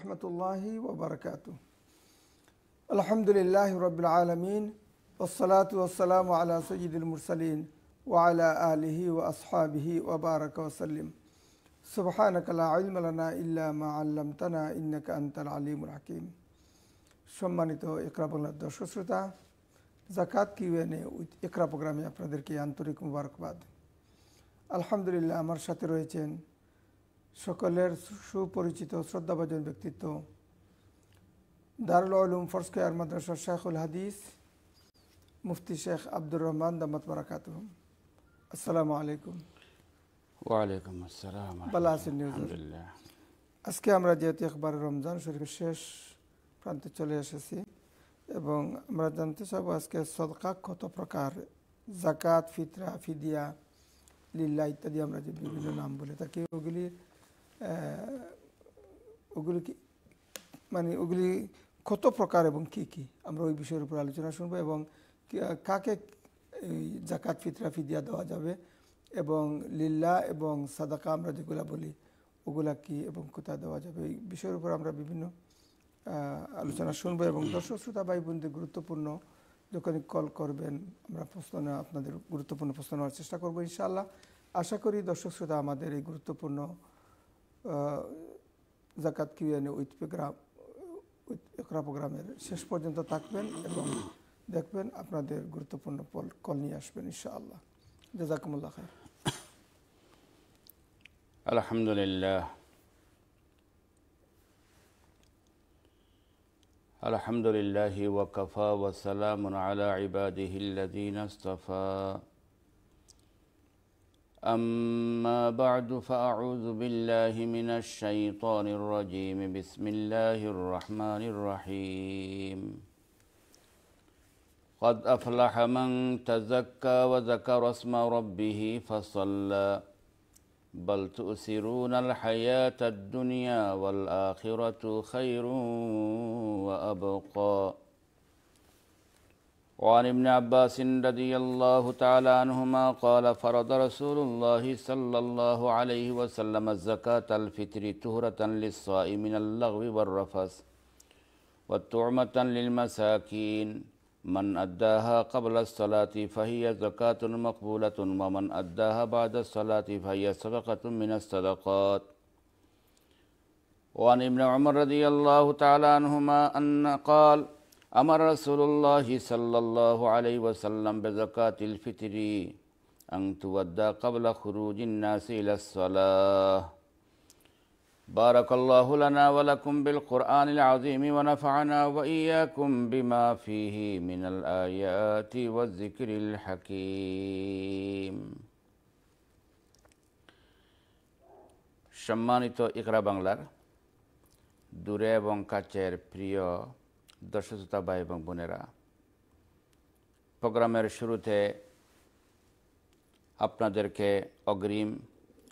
ورحمة الله وبركاته الحمد لله رب العالمين والصلاة والسلام على سيد المرسلين وعلى آله وأصحابه وبارك وسلم سبحانك لا علم لنا إلا ما علمتنا إنك أنت العليم الحكيم সম্মানিত ইকরা বাংলার দর্শক শ্রোতা জাকাত কিউএনএ উইথ ইকরা প্রোগ্রামে আপনাদেরকে আন্তরিক মুবারকবাদ আলহামদুলিল্লাহ আমার সাথে রয়েছেন সকলের সুপরিচিত শ্রদ্ধাভাজন ব্যক্তিত্ব দারুল আলম ফরসকেয়ার মাদ্রাসা শেখুল হাদিস মুফতি শেখ আব্দুর রহমান দামাত বারাকাত আসসালামু আলাইকুম ওয়ালাইকুম আজকে আমরা যেহেতু একবার রমজান শরীফের শেষ প্রান্তে চলে এসেছি এবং আমরা জানতে চাব আজকে সদকা কত প্রকার জাকাত ফিতরা ফিদিয়া লিল্লা ইত্যাদি আমরা যে বিভিন্ন নাম বলে থাকি ওগুলির ওগুলি কি মানে ওগুলি কত প্রকার এবং কি কি আমরা ওই বিষয়ের উপর আলোচনা শুনবো এবং কাকে জাকাত ফিতরা ফিদিয়া দেওয়া যাবে এবং লিল্লা এবং সাদাকা আমরা যেগুলা বলি ওগুলা কি এবং কোথায় দেওয়া যাবে এই বিষয়ের উপর আমরা বিভিন্ন আলোচনা শুনবো এবং দর্শক শ্রোতা ভাই বোনদের গুরুত্বপূর্ণ যখনই কল করবেন আমরা প্রশ্ন আপনাদের গুরুত্বপূর্ণ প্রশ্ন নেওয়ার চেষ্টা করবো ইনশাআল্লাহ আশা করি দর্শক শ্রোতা আমাদের এই গুরুত্বপূর্ণ জাকাত কিউএনএ উইথ প্রোগ্রাম উইথ একরা প্রোগ্রামের শেষ পর্যন্ত থাকবেন এবং দেখবেন আপনাদের গুরুত্বপূর্ণ কল নিয়ে আসবেন ইনশাআল্লাহ জাজাকুমুল্লাহ খায় আলহামদুলিল্লাহ الحمد لله وكفى وسلام على عباده الذين اصطفى أما بعد فأعوذ بالله من الشيطان الرجيم بسم الله الرحمن الرحيم قد أفلح من تزكى وذكر اسم ربه فصلى بل تؤثرون الحياة الدنيا والآخرة خير وأبقى وعن ابن عباس رضي الله تعالى عنهما قال فرض رسول الله صلى الله عليه وسلم الزكاة الفطر تهرة للصائم من اللغو والرفث وتعمة للمساكين من أداها قبل الصلاة فهي زكاة مقبولة ومن أداها بعد الصلاة فهي صدقة من الصدقات وعن ابن عمر رضي الله تعالى عنهما أن قال أمر رسول الله صلى الله عليه وسلم بزكاة الفطر أن تودى قبل خروج الناس إلى الصلاة بارك الله لنا ولكم بالقرآن العظيم ونفعنا وإياكم بما فيه من الآيات والذكر الحكيم সম্মানিত ইকরা বাংলার دوري এবং কাছের দর্শকতা ভাই এবং বোনেরা প্রোগ্রামের শুরুতে আপনাদেরকে অগ্রিম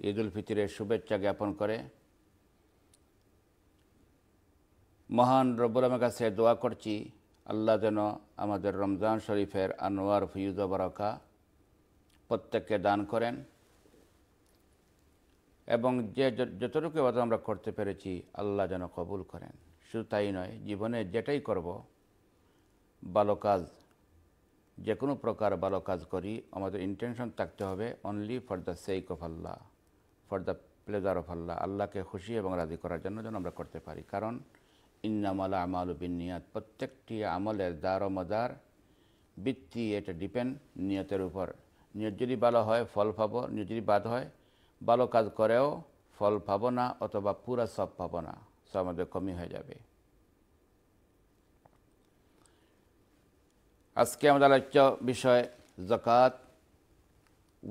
ঈদ উল ফিতরের শুভেচ্ছা জ্ঞাপন করে মহান রবুরামের কাছে দোয়া করছি আল্লাহ যেন আমাদের রমজান শরীফের আনোয়ার ফিউজ বারকা প্রত্যেককে দান করেন এবং যে যতটুকু আমরা করতে পেরেছি আল্লাহ যেন কবুল করেন শুধু তাই নয় জীবনে যেটাই করব ভালো কাজ যে কোনো প্রকার ভালো কাজ করি আমাদের ইন্টেনশন থাকতে হবে only for the sake of Allah for the pleasure of Allah আল্লাহকে খুশি এবং রাজি করার জন্য যেন আমরা করতে পারি কারণ ইন্নামালা আমাল বিনিয়াত প্রত্যেকটি আমলের দার ও মদার বৃত্তি এটা ডিপেন্ড নিয়তের উপর নিয়ত যদি ভালো হয় ফল পাবো নিয়ত যদি বাদ হয় ভালো কাজ করেও ফল পাবো না অথবা পুরা সব পাবো না আমাদের কমই হয়ে যাবে আজকে আমাদের আলোচ্য বিষয় জকাত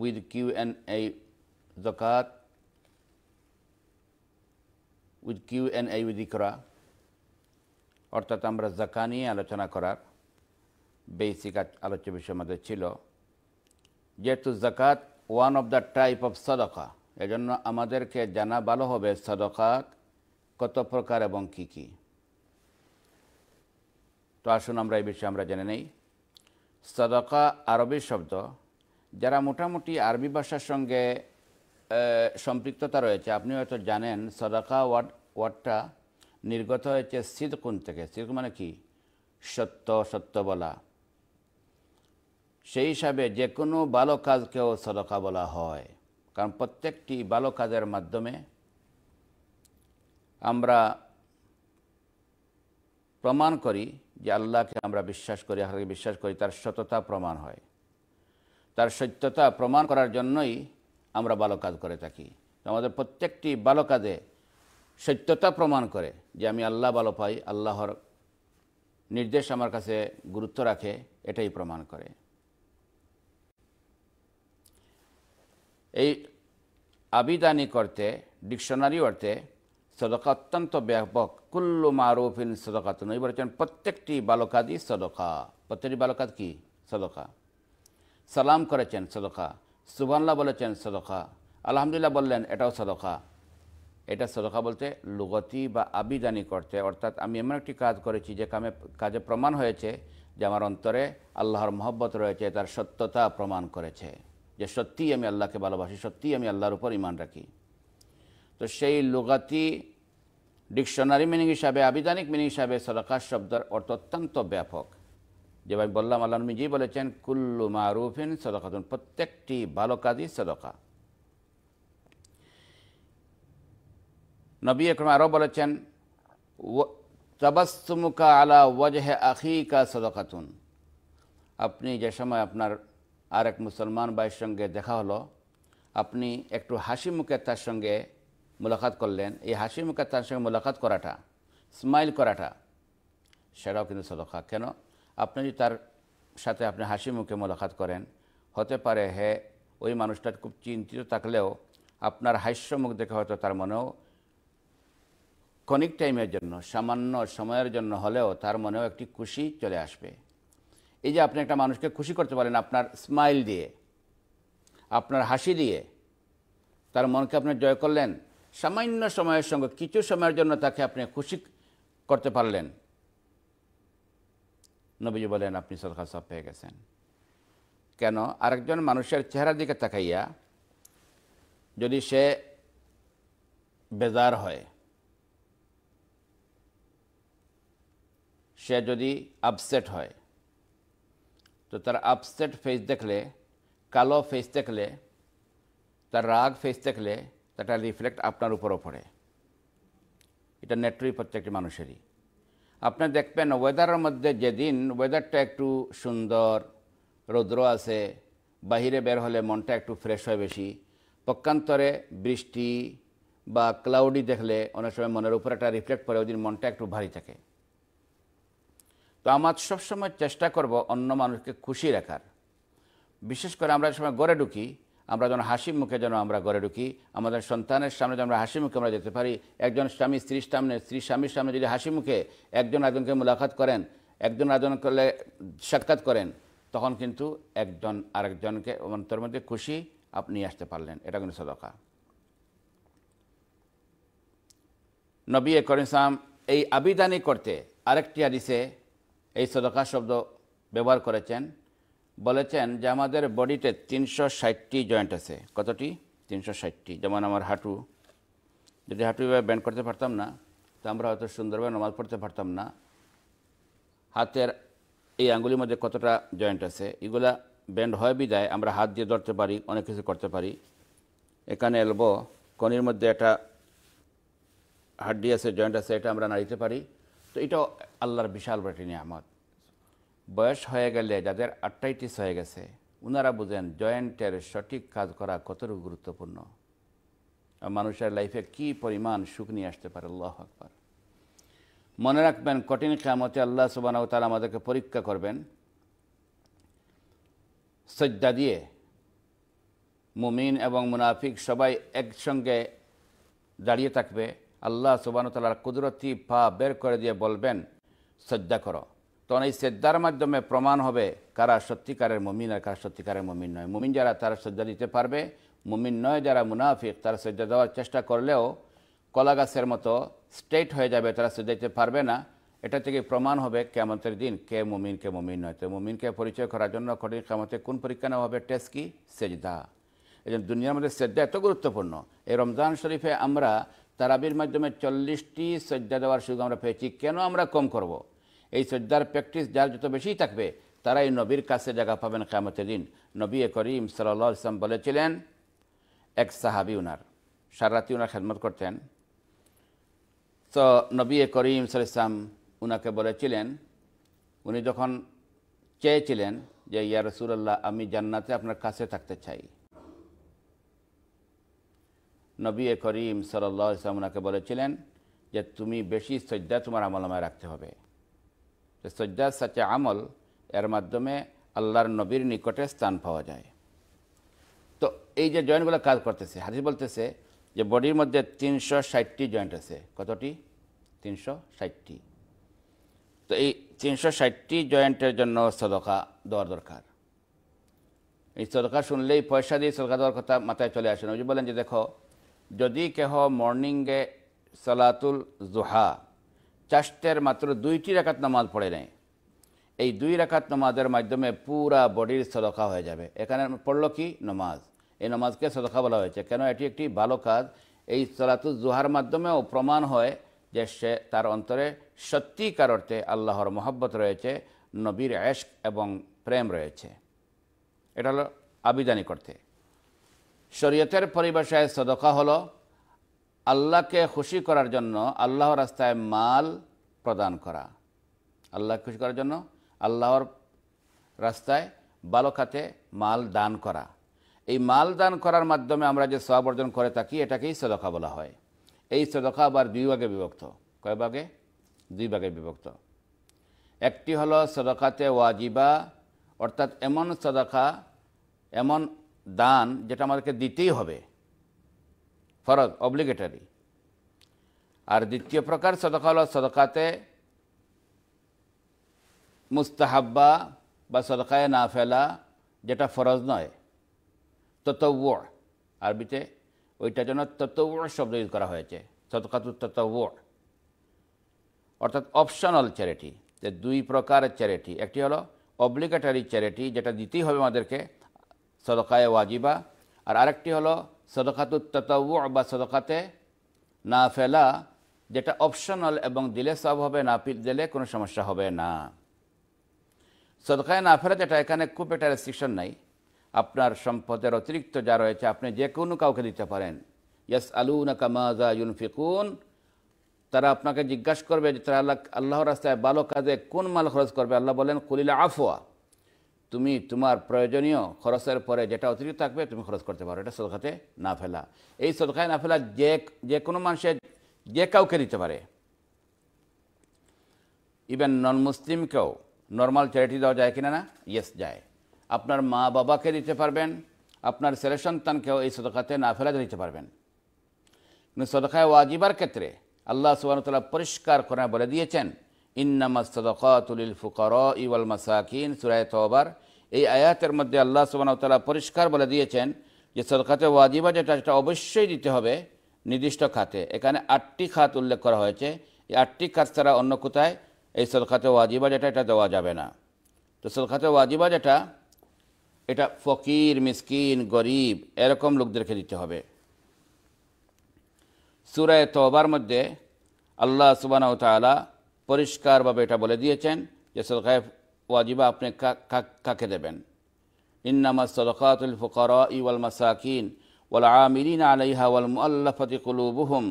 উইথ কিউ এন এই জাকাত উইথ কিউ অ্যান্ড এ উইদি করা অর্থাৎ আমরা জাকা নিয়ে আলোচনা করার বেসিক আলোচ্য বিষয় আমাদের ছিল যেহেতু জাকাত one of the type of সদকা এজন্য আমাদেরকে জানা ভালো হবে সদকাত কত প্রকার এবং কি কি তো আসুন আমরা এই বিষয়ে আমরা জেনে নেই সদকা আরবি শব্দ যারা মোটামুটি আরবি ভাষার সঙ্গে সম্পৃক্ততা রয়েছে আপনি হয়তো জানেন সদাকা ওয়ার্ড ওয়ার্ডটা নির্গত হয়েছে সিদকুন থেকে সিদকুন মানে কি সত্য সত্য বলা সেই হিসাবে যে কোনো ভালো কাজকেও সদকা বলা হয় কারণ প্রত্যেকটি ভালো কাজের মাধ্যমে আমরা প্রমাণ করি যে আল্লাহকে আমরা বিশ্বাস করি আল্লাহকে বিশ্বাস করি তার সততা প্রমাণ হয় তার সত্যতা প্রমাণ করার জন্যই আমরা ভালো কাজ করে থাকি আমাদের প্রত্যেকটি ভালো কাজে সত্যতা প্রমাণ করে যে আমি আল্লাহ ভালো পাই আল্লাহর নির্দেশ আমার কাছে গুরুত্ব রাখে এটাই প্রমাণ করে এই আবিদানি করতে ডিকশনারি অর্থে সদকা অত্যন্ত ব্যাপক কুল্লু মারুফিন সদকাত নবী বলেছেন প্রত্যেকটি বালকাদি সদকা প্রত্যেকটি বালকাদ কি সদকা সালাম করেছেন সদকা সুবানলা বলেছেন সদকা আলহামদুলিল্লাহ বললেন এটাও সদকা এটা সদকা বলতে লুগতি বা আবিদানি করতে অর্থাৎ আমি এমন একটি কাজ করেছি যে কামে কাজে প্রমাণ হয়েছে যে আমার অন্তরে আল্লাহর মহব্বত রয়েছে তার সত্যতা প্রমাণ করেছে যে সত্যিই আমি আল্লাহকে ভালোবাসি সত্যিই আমি আল্লাহর উপর ইমান রাখি তো সেই লুগাতি ডিকশনারি মিনিং হিসাবে আবিধানিক মিনিং হিসাবে সদাকা শব্দের অর্থ অত্যন্ত ব্যাপক যেভাবে বললাম আল্লাহ নবীজি বলেছেন কুল্লু মারুফিন সদকাতুন প্রত্যেকটি ভালো কাজই সদকা নবী এখন আরও বলেছেন তবাস্তুমুকা আলা ওয়াজহে আখিকা সদকাতুন আপনি যে সময় আপনার আর এক মুসলমান ভাইয়ের সঙ্গে দেখা হলো আপনি একটু হাসি মুখে তার সঙ্গে মোলাকাত করলেন এই হাসি মুখে তার সঙ্গে মোলাকাত করাটা স্মাইল করাটা সেটাও কিন্তু সদকা কেন আপনি যদি তার সাথে আপনি হাসি মুখে মোলাকাত করেন হতে পারে হে ওই মানুষটার খুব চিন্তিত থাকলেও আপনার হাস্য মুখ দেখে হয়তো তার মনেও কনিক টাইমের জন্য সামান্য সময়ের জন্য হলেও তার মনেও একটি খুশি চলে আসবে এই যে আপনি একটা মানুষকে খুশি করতে পারেন আপনার স্মাইল দিয়ে আপনার হাসি দিয়ে তার মনকে আপনি জয় করলেন সামান্য সময়ের সঙ্গে কিছু সময়ের জন্য তাকে আপনি খুশি করতে পারলেন নবীজি বলেন আপনি সদকা সব পেয়ে গেছেন কেন আরেকজন মানুষের চেহারার দিকে তাকাইয়া যদি সে বেজার হয় সে যদি আপসেট হয় তো তার আপসেট ফেস দেখলে কালো ফেস দেখলে তার রাগ ফেস দেখলে একটা রিফ্লেক্ট আপনার উপরও পড়ে এটা নেটরি প্রত্যেকটি মানুষেরই আপনি দেখবেন ওয়েদারের মধ্যে যেদিন ওয়েদারটা একটু সুন্দর রৌদ্র আছে বাহিরে বের হলে মনটা একটু ফ্রেশ হয় বেশি পক্ষান্তরে বৃষ্টি বা ক্লাউডি দেখলে অনেক সময় মনের উপর একটা রিফ্লেক্ট করে ওই দিন মনটা একটু ভারী থাকে তো আমার সবসময় চেষ্টা করব অন্য মানুষকে খুশি রাখার বিশেষ করে আমরা সময় গড়ে ঢুকি আমরা যেন হাসি মুখে যেন আমরা গড়ে ঢুকি আমাদের সন্তানের সামনে যেন আমরা হাসি মুখে আমরা যেতে পারি একজন স্বামী স্ত্রীর সামনে স্ত্রী স্বামীর সামনে যদি হাসি মুখে একজন আরেকজনকে মুলাকাত করেন একজন আরেকজন করলে সাক্ষাৎ করেন তখন কিন্তু একজন আরেকজনকে অন্তর মধ্যে খুশি আপনি আসতে পারলেন এটা কিন্তু সদকা নবী করিসাম এই আবিদানি করতে আরেকটি আদিসে এই সদকা শব্দ ব্যবহার করেছেন বলেছেন যে আমাদের বডিতে তিনশো ষাটটি জয়েন্ট আছে কতটি তিনশো ষাটটি যেমন আমার হাঁটু যদি হাঁটু এভাবে ব্যান্ড করতে পারতাম না তো আমরা হয়তো সুন্দরভাবে নমাজ পড়তে পারতাম না হাতের এই আঙ্গুলির মধ্যে কতটা জয়েন্ট আছে এগুলা ব্যান্ড হয় বিদায় আমরা হাত দিয়ে ধরতে পারি অনেক কিছু করতে পারি এখানে এলবো কনির মধ্যে একটা হাড্ডি আছে জয়েন্ট আছে এটা আমরা নাড়িতে পারি তো এটাও আল্লাহর বিশাল বড় একটি নিয়ামত বয়স হয়ে গেলে যাদের আটটাইটিস হয়ে গেছে ওনারা বুঝেন জয়েন্টের সঠিক কাজ করা কতটুকু গুরুত্বপূর্ণ মানুষের লাইফে কি পরিমাণ সুখ নিয়ে আসতে পারে আল্লাহ আকবর মনে রাখবেন কঠিন কামতে আল্লাহ তারা আমাদেরকে পরীক্ষা করবেন সজ্জা দিয়ে মুমিন এবং মুনাফিক সবাই একসঙ্গে দাঁড়িয়ে থাকবে আল্লাহ তালার কুদরতি পা বের করে দিয়ে বলবেন সজ্জা করো তখন এই শ্রদ্ধার মাধ্যমে প্রমাণ হবে কারা সত্যিকারের মমিন আর কারা সত্যিকারের মমিন নয় মমিন যারা তারা শ্রদ্ধা দিতে পারবে মমিন নয় যারা মুনাফিক তারা শ্রদ্ধা দেওয়ার চেষ্টা করলেও কলা গাছের মতো স্ট্রেট হয়ে যাবে তারা শ্রদ্ধা দিতে পারবে না এটা থেকে প্রমাণ হবে কেমতের দিন কে মমিন কে মমিন নয় তো মমিনকে পরিচয় করার জন্য কঠিন কেমতে কোন পরীক্ষা নেওয়া হবে টেস্ট কি সেজদা এই জন্য দুনিয়ার মধ্যে শ্রদ্ধা এত গুরুত্বপূর্ণ এই রমজান শরীফে আমরা তারাবির মাধ্যমে চল্লিশটি শ্রদ্ধা দেওয়ার সুযোগ আমরা পেয়েছি কেন আমরা কম করবো এই শ্রদ্ধার প্র্যাকটিস যার যত বেশি থাকবে তারাই নবীর কাছে জায়গা পাবেন কেমতের দিন নবী করিম সাল্লা ইসলাম বলেছিলেন এক সাহাবি উনার সারাতি উনার খেদমত করতেন তো নবী করিম সাল ইসলাম উনাকে বলেছিলেন উনি যখন চেয়েছিলেন যে ইয়া রসুল্লাহ আমি জান্নাতে আপনার কাছে থাকতে চাই নবী করিম সাল্লা ইসলাম উনাকে বলেছিলেন যে তুমি বেশি শ্রদ্ধা তোমার আমলামায় রাখতে হবে যে সজ্জাদ সাচে আমল এর মাধ্যমে আল্লাহর নবীর নিকটে স্থান পাওয়া যায় তো এই যে জয়েন্টগুলো কাজ করতেছে হাজি বলতেছে যে বডির মধ্যে তিনশো ষাটটি জয়েন্ট আছে কতটি তিনশো ষাটটি তো এই তিনশো ষাটটি জয়েন্টের জন্য সদকা দেওয়ার দরকার এই সদকা শুনলেই পয়সা দিয়ে সদকা দেওয়ার কথা মাথায় চলে আসে নবী বলেন যে দেখো যদি কেহ মর্নিংয়ে সলাতুল জোহা চাষ্টের মাত্র দুইটি রাকাত নামাজ পড়ে নেয় এই দুই রাকাত নামাজের মাধ্যমে পুরা বডির সদকা হয়ে যাবে এখানে পড়ল কি নমাজ এই নমাজকে সদকা বলা হয়েছে কেন এটি একটি ভালো কাজ এই সলাতুল জুহার মাধ্যমেও প্রমাণ হয় যে সে তার অন্তরে সত্যিকার অর্থে আল্লাহর মহব্বত রয়েছে নবীর এশক এবং প্রেম রয়েছে এটা হলো আবিদানি করতে শরীয়তের পরিভাষায় সদকা হলো আল্লাহকে খুশি করার জন্য আল্লাহর রাস্তায় মাল প্রদান করা আল্লাহকে খুশি করার জন্য আল্লাহর রাস্তায় বালো খাতে মাল দান করা এই মাল দান করার মাধ্যমে আমরা যে সব অর্জন করে থাকি এটাকেই সদকা বলা হয় এই সদকা আবার দুই ভাগে বিভক্ত কয় ভাগে দুই ভাগে বিভক্ত একটি হল সদকাতে ওয়াজিবা অর্থাৎ এমন সদকা এমন দান যেটা আমাদেরকে দিতেই হবে ফরজ অব্লিগেটারি আর দ্বিতীয় প্রকার সদকা হল সদকাতে মুস্তাহাব্বা বা সদকায় না ফেলা যেটা ফরজ নয় ততব্য আরবিতে ওইটার জন্য ততব্য শব্দ ইউজ করা হয়েছে সদকাতু ততব্য অর্থাৎ অপশনাল চ্যারিটি যে দুই প্রকার চ্যারিটি একটি হলো অব্লিগেটারি চ্যারিটি যেটা দিতেই হবে আমাদেরকে সদকায় ওয়াজিবা আর আরেকটি হলো সদকাতুর ততাউ বা সদকাতে না ফেলা যেটা অপশনাল এবং দিলে সব হবে না দিলে কোনো সমস্যা হবে না সদকায় না ফেলা যেটা এখানে খুব একটা রেস্ট্রিকশন নাই আপনার সম্পদের অতিরিক্ত যা রয়েছে আপনি যে কোনো কাউকে দিতে পারেন ইয়াস আলু না কামাজা ইউনফিকুন তারা আপনাকে জিজ্ঞাসা করবে যে তারা আল্লাহ আল্লাহর রাস্তায় ভালো কাজে কোন মাল খরচ করবে আল্লাহ বলেন কুলিলা আফোয়া তুমি তোমার প্রয়োজনীয় খরচের পরে যেটা অতিরিক্ত থাকবে তুমি খরচ করতে পারো এটা সদকাতে না ফেলা এই সদকায় না ফেলা যে যে কোনো মানুষের যে কাউকে দিতে পারে ইভেন নন মুসলিমকেও নর্মাল চ্যারিটি দেওয়া যায় কিনা না ইয়েস যায় আপনার মা বাবাকে দিতে পারবেন আপনার ছেলে সন্তানকেও এই সদকাতে না ফেলা দিতে পারবেন কিন্তু সদকায় ওয়াজিবার ক্ষেত্রে আল্লাহ সুবাহতাল্লাহ পরিষ্কার করে বলে দিয়েছেন ইন্নামাসদাকাতুল ফুকর ইওয়াল মাসাকিন সুরায় তবার এই আয়াতের মধ্যে আল্লাহ সুবাহতাল্লাহ পরিষ্কার বলে দিয়েছেন যে সদকাতে ওয়াজিবা যেটা সেটা অবশ্যই দিতে হবে নির্দিষ্ট খাতে এখানে আটটি খাত উল্লেখ করা হয়েছে এই আটটি খাত ছাড়া অন্য কোথায় এই সদকাতে ওয়াজিবা যেটা এটা দেওয়া যাবে না তো সদকাতে ওয়াজিবা যেটা এটা ফকির মিসকিন গরিব এরকম লোকদেরকে দিতে হবে সুরায় তোবার মধ্যে আল্লাহ সুবাহ তালা পরিষ্কারভাবে এটা বলে দিয়েছেন যে সদকায় ওয়াজিবা আপনি কাকে দেবেন ইন্নামা সদকাতুল ফুকরা ইউল মাসাকিন ওয়াল আমিরিন আলাইহা ওয়াল মুআল্লাফাতি কুলুবুহুম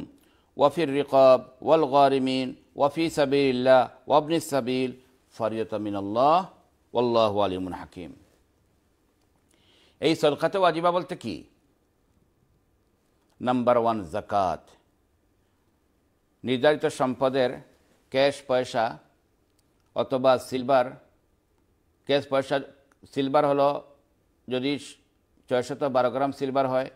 وفي الرقاب والغارمين وفي سبيل الله وابن السبيل فرية من الله والله عليم حكيم এই সদকাতে ওয়াজিবা বলতে কি নাম্বার ওয়ান জাকাত নির্ধারিত সম্পদের ক্যাশ পয়সা অথবা সিলভার ক্যাশ পয়সা সিলভার হলো যদি ছয়শত বারো গ্রাম সিলভার হয়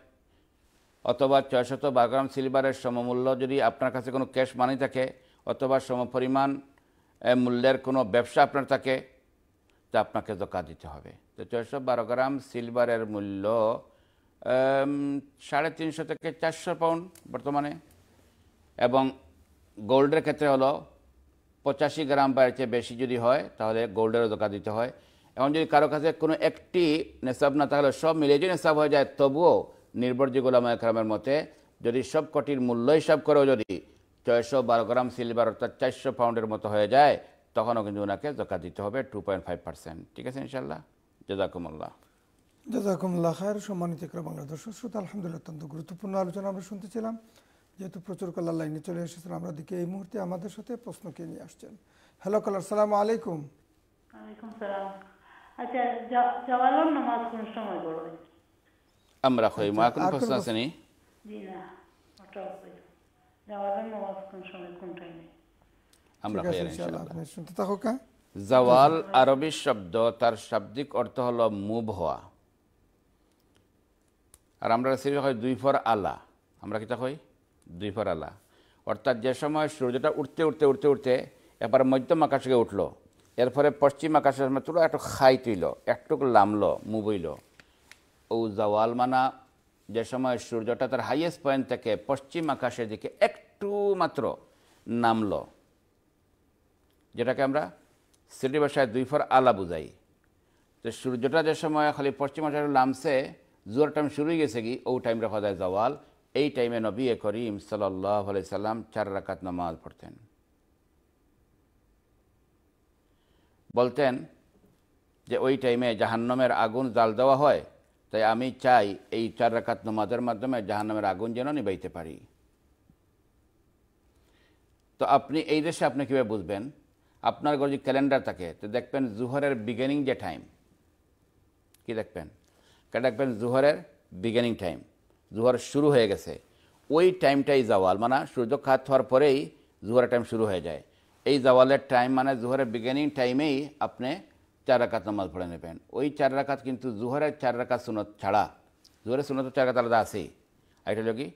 অথবা ছয়শত বারো গ্রাম সিলভারের সমমূল্য যদি আপনার কাছে কোনো ক্যাশ মানি থাকে অথবা সমপরিমাণ মূল্যের কোনো ব্যবসা আপনার থাকে তা আপনাকে জোকা দিতে হবে তো ছয়শো বারো গ্রাম সিলভারের মূল্য সাড়ে তিনশো থেকে চারশো পাউন্ড বর্তমানে এবং গোল্ডের ক্ষেত্রে হলো পঁচাশি গ্রাম বা চেয়ে বেশি যদি হয় তাহলে গোল্ডেরও দোকা দিতে হয় এবং যদি কারো কাছে কোনো একটি নেশাব না তাহলে সব মিলিয়ে যদি নেশাব হয়ে যায় তবুও নির্ভরযোগ্য আমায় একরামের মতে যদি সব কটির মূল্য হিসাব করেও যদি ছয়শো বারো গ্রাম সিলভার অর্থাৎ চারশো পাউন্ডের মতো হয়ে যায় তখনও কিন্তু ওনাকে জকা দিতে হবে টু পয়েন্ট ফাইভ পার্সেন্ট ঠিক আছে ইনশাল্লাহ জাজাকুমুল্লাহ জাজাকুমুল্লাহ খায়ের সম্মানিত ক্রমাঙ্গ শ্রোতা আলহামদুলিল্লাহ অত্যন্ত গুরুত্বপূর্ণ আলোচনা আমরা শুনতেছিলাম যেহেতু প্রচুর কলার লাইনে চলে এসেছেন আমরা দিকে এই মুহূর্তে আমাদের সাথে প্রশ্ন কে নিয়ে আসছেন হ্যালো কলার সালাম আলাইকুম আচ্ছা জওয়ালর নামাজ কোন সময় আমরা হই মা কোন আচ্ছা, প্রশ্ন আছে নি জি না নামাজ কোন সময় কোন টাইমে আরবি শব্দ তার শাব্দিক অর্থ হলো মুভ হওয়া আর আমরা দুই ফর আলা আমরা কিটা হয় দুই আলা অর্থাৎ যে সময় সূর্যটা উঠতে উঠতে উঠতে উঠতে এবার মধ্যম আকাশে উঠলো এরপরে পশ্চিম আকাশের তুলো একটু খাই তুইল একটুকু নামলো মুবইল ও জওয়াল মানা যে সময় সূর্যটা তার হাইয়েস্ট পয়েন্ট থেকে পশ্চিম আকাশের দিকে একটু মাত্র নামলো যেটাকে আমরা শ্রী ভাষায় দুই ফর আলা বুঝাই তো সূর্যটা যে সময় খালি পশ্চিম আকাশে নামছে জোয়ার টাইম শুরু হয়ে গেছে কি ও টাইমটা হওয়া যায় জওয়াল এই টাইমে নবী করিম সাল্লাহ আলি সাল্লাম চার রাকাত নামাজ পড়তেন বলতেন যে ওই টাইমে জাহান্নমের আগুন জাল দেওয়া হয় তাই আমি চাই এই চার রাকাত নামাজের মাধ্যমে জাহান্নামের আগুন যেন নিবাইতে পারি তো আপনি এই দেশে আপনি কীভাবে বুঝবেন আপনার ঘরে যে ক্যালেন্ডার থাকে তো দেখবেন জুহরের বিগিনিং যে টাইম কি দেখবেন দেখবেন জুহরের বিগিনিং টাইম জোহর শুরু হয়ে গেছে ওই টাইমটাই জাওয়াল মানে সূর্য খাত হওয়ার পরেই জোহরের টাইম শুরু হয়ে যায় এই জাওয়ালের টাইম মানে জোহরের বিগিনিং টাইমেই আপনি চার রাকাত নামাজ পড়ে নেবেন ওই চার রাকাত কিন্তু জোহরের চার রাকাত সুনত ছাড়া জোহরের সুনত চার রাকাত আলাদা আছেই আর এটা কি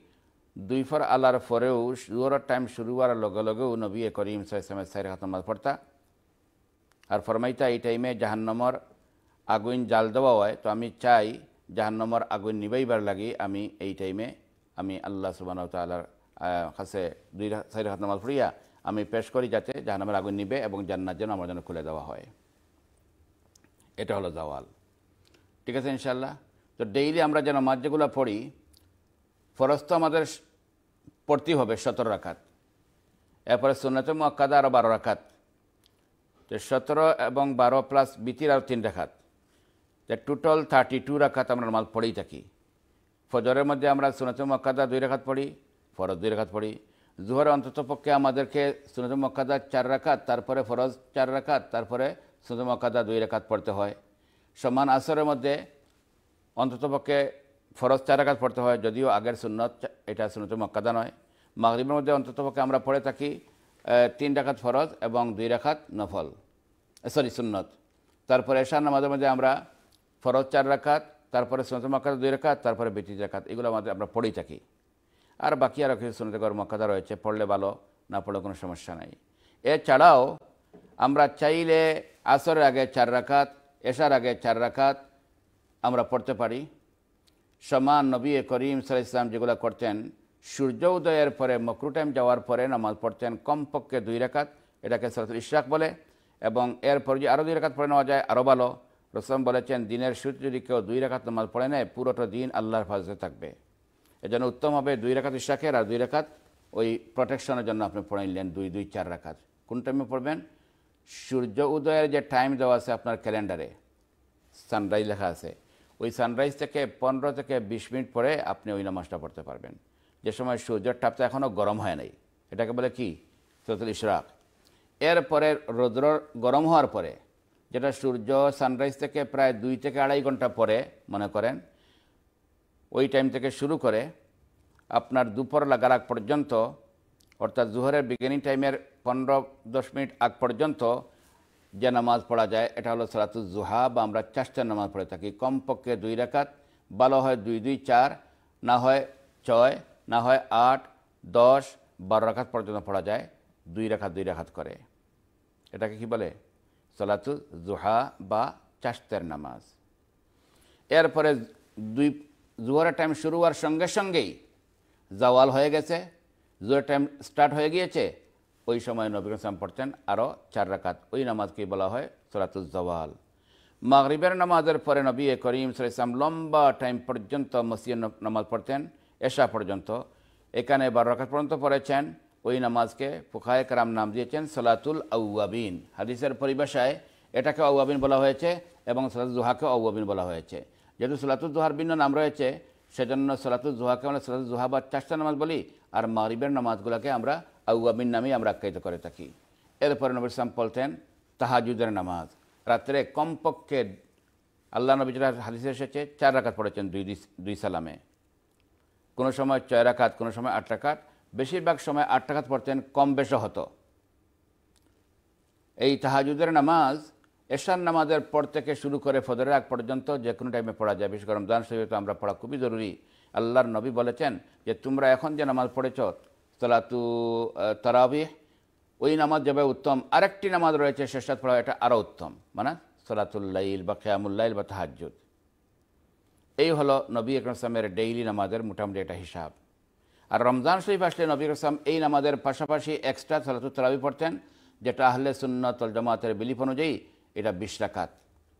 দুই ফর আল্লাহর পরেও জোহরের টাইম শুরু হওয়ার লগে লগেও নবী এ করিম সাইসামের চার রাকাত নামাজ পড়তা আর ফরমাইতা এই টাইমে জাহান্নমর আগুন জাল দেওয়া হয় তো আমি চাই জাহান্নমর আগুন নিবাইবার লাগে আমি এই টাইমে আমি আল্লাহ সুবাহ তালার কাছে দুই চারি হাত নামাজ পড়িয়া আমি পেশ করি যাতে জাহান্নামের আগুন নিবে এবং জান্নার জন্য আমার জন্য খুলে দেওয়া হয় এটা হলো জাওয়াল ঠিক আছে ইনশাল্লাহ তো ডেইলি আমরা যেন নামাজ পড়ি ফরস্ত আমাদের পড়তেই হবে সতেরো রাখাত এরপরে সোনাতে মোয়াক্কাদা আরও বারো রাখাত তো সতেরো এবং বারো প্লাস বিতির আরও তিন রাখাত যে টোটাল থার্টি টু রাখাত আমরা নমাজ পড়েই থাকি ফজরের মধ্যে আমরা সুনাত মক্কাদা দুই রাখাত পড়ি ফরজ দুই রাখাত পড়ি জুহর অন্তত পক্ষে আমাদেরকে সুনত মক্কাদা চার রাখাত তারপরে ফরজ চার রাখাত তারপরে সুনত মক্কাদা দুই রাখাত পড়তে হয় সমান আসরের মধ্যে অন্তত পক্ষে ফরজ চার রাখাত পড়তে হয় যদিও আগের সুনত এটা সুনত মক্কাদা নয় মাগরিবের মধ্যে অন্তত পক্ষে আমরা পড়ে থাকি তিন রাখাত ফরজ এবং দুই রাখাত নফল সরি সুন্নত তারপরে এশার নামাজের মধ্যে আমরা ফরজ চার রাখাত তারপরে সোনাতে মক্কাদা দুই রাখাত তারপরে বেটি রাখাত এগুলো আমাদের আমরা পড়েই থাকি আর বাকি আরও কিছু সোনাতে ঘর মক্কাদা রয়েছে পড়লে ভালো না পড়লে কোনো সমস্যা নাই এছাড়াও আমরা চাইলে আসরের আগে চার রাখাত এশার আগে চার রাখাত আমরা পড়তে পারি সমান নবী করিম সাল ইসলাম যেগুলো করতেন সূর্য উদয়ের পরে মকরু টাইম যাওয়ার পরে নামাজ পড়তেন কমপক্ষে দুই রাখাত এটাকে সরাসরি ইশরাক বলে এবং এরপর যদি আরও দুই রাখাত পড়ে নেওয়া যায় আরও ভালো রসম বলেছেন দিনের সূর্য যদি কেউ দুই রাখাত নামাজ পড়ে নেয় পুরোটা দিন আল্লাহর হেফাজতে থাকবে জন্য উত্তম হবে দুই রাখাত ইশাকের আর দুই রাখাত ওই প্রোটেকশনের জন্য আপনি পড়ে নিলেন দুই দুই চার রাখাত কোন টাইমে পড়বেন সূর্য উদয়ের যে টাইম দেওয়া আছে আপনার ক্যালেন্ডারে সানরাইজ লেখা আছে ওই সানরাইজ থেকে পনেরো থেকে বিশ মিনিট পরে আপনি ওই নামাজটা পড়তে পারবেন যে সময় সূর্যের তাপটা এখনও গরম হয় নাই এটাকে বলে কি চতুল ইশরাক এরপরে রৌদ্র গরম হওয়ার পরে যেটা সূর্য সানরাইজ থেকে প্রায় দুই থেকে আড়াই ঘন্টা পরে মনে করেন ওই টাইম থেকে শুরু করে আপনার দুপুর লাগার আগ পর্যন্ত অর্থাৎ জুহরের বিগিনিং টাইমের পনেরো দশ মিনিট আগ পর্যন্ত যে নামাজ পড়া যায় এটা হলো সালাতু জুহা বা আমরা চারটা নামাজ পড়ে থাকি কমপক্ষে দুই রেখাত ভালো হয় দুই দুই চার না হয় ছয় না হয় আট দশ বারো রেখাত পর্যন্ত পড়া যায় দুই রাখাত দুই রাখাত করে এটাকে কি বলে সলাতুল জোহা বা চাষ্তের নামাজ এরপরে দুই জুহরের টাইম শুরু হওয়ার সঙ্গে সঙ্গেই জাওয়াল হয়ে গেছে জুহরের টাইম স্টার্ট হয়ে গিয়েছে ওই সময় নবীর ইসলাম পড়তেন আরও চার রাকাত ওই নামাজকে বলা হয় সলাতুল জওয়াল মাগরিবের নামাজের পরে নবী করিম ইসলাম লম্বা টাইম পর্যন্ত মসজিদ নামাজ পড়তেন এশা পর্যন্ত এখানে বারো রাকাত পর্যন্ত পড়েছেন ওই নামাজকে ফোকায় কারাম নাম দিয়েছেন সলাতুল আউয়াবিন হাদিসের পরিভাষায় এটাকে আউয়াবিন বলা হয়েছে এবং সলাতুল জোহাকে আউয়াবিন বলা হয়েছে যেহেতু সলাতুল জোহার ভিন্ন নাম রয়েছে সেজন্য সলাতুল জোহাকে আমরা সলাতুল জুহা বা চাষটা নামাজ বলি আর মারিবের নামাজগুলোকে আমরা আউয়াবিন নামেই আমরা আখ্যায়িত করে থাকি এরপরে নবীর ইসলাম বলতেন তাহাজুদের নামাজ রাত্রে কমপক্ষে আল্লাহ নবীজরা হাদিসে এসেছে চার রাখাত পড়েছেন দুই দুই সালামে কোনো সময় ছয় রাখাত কোনো সময় আট রাখাত বেশিরভাগ সময় আট টাকাত পড়তেন কম বেশ হতো এই তাহাজুদের নামাজ এশার নামাজের পর থেকে শুরু করে ফদরের আগ পর্যন্ত যে কোনো টাইমে পড়া যায় বিশেষ করে রমজান শরীফে তো আমরা পড়া খুবই জরুরি আল্লাহর নবী বলেছেন যে তোমরা এখন যে নামাজ পড়েছ তলাতু তারাবি ওই নামাজ যাবে উত্তম আরেকটি নামাজ রয়েছে শেষাত পড়া এটা আরও উত্তম মানে সলাতুল্লাইল বা খেয়ামুল্লাইল বা তাহাজুদ এই হলো নবী আকরম ডেইলি নামাজের মোটামুটি একটা হিসাব আর রমজান শরীফ আসলে নবীর ইসলাম এই নামাজের পাশাপাশি এক্সট্রা সালাতুল তালাবি পড়তেন যেটা আহলে সুন্নত জামাতের বিলিফ অনুযায়ী এটা বিশ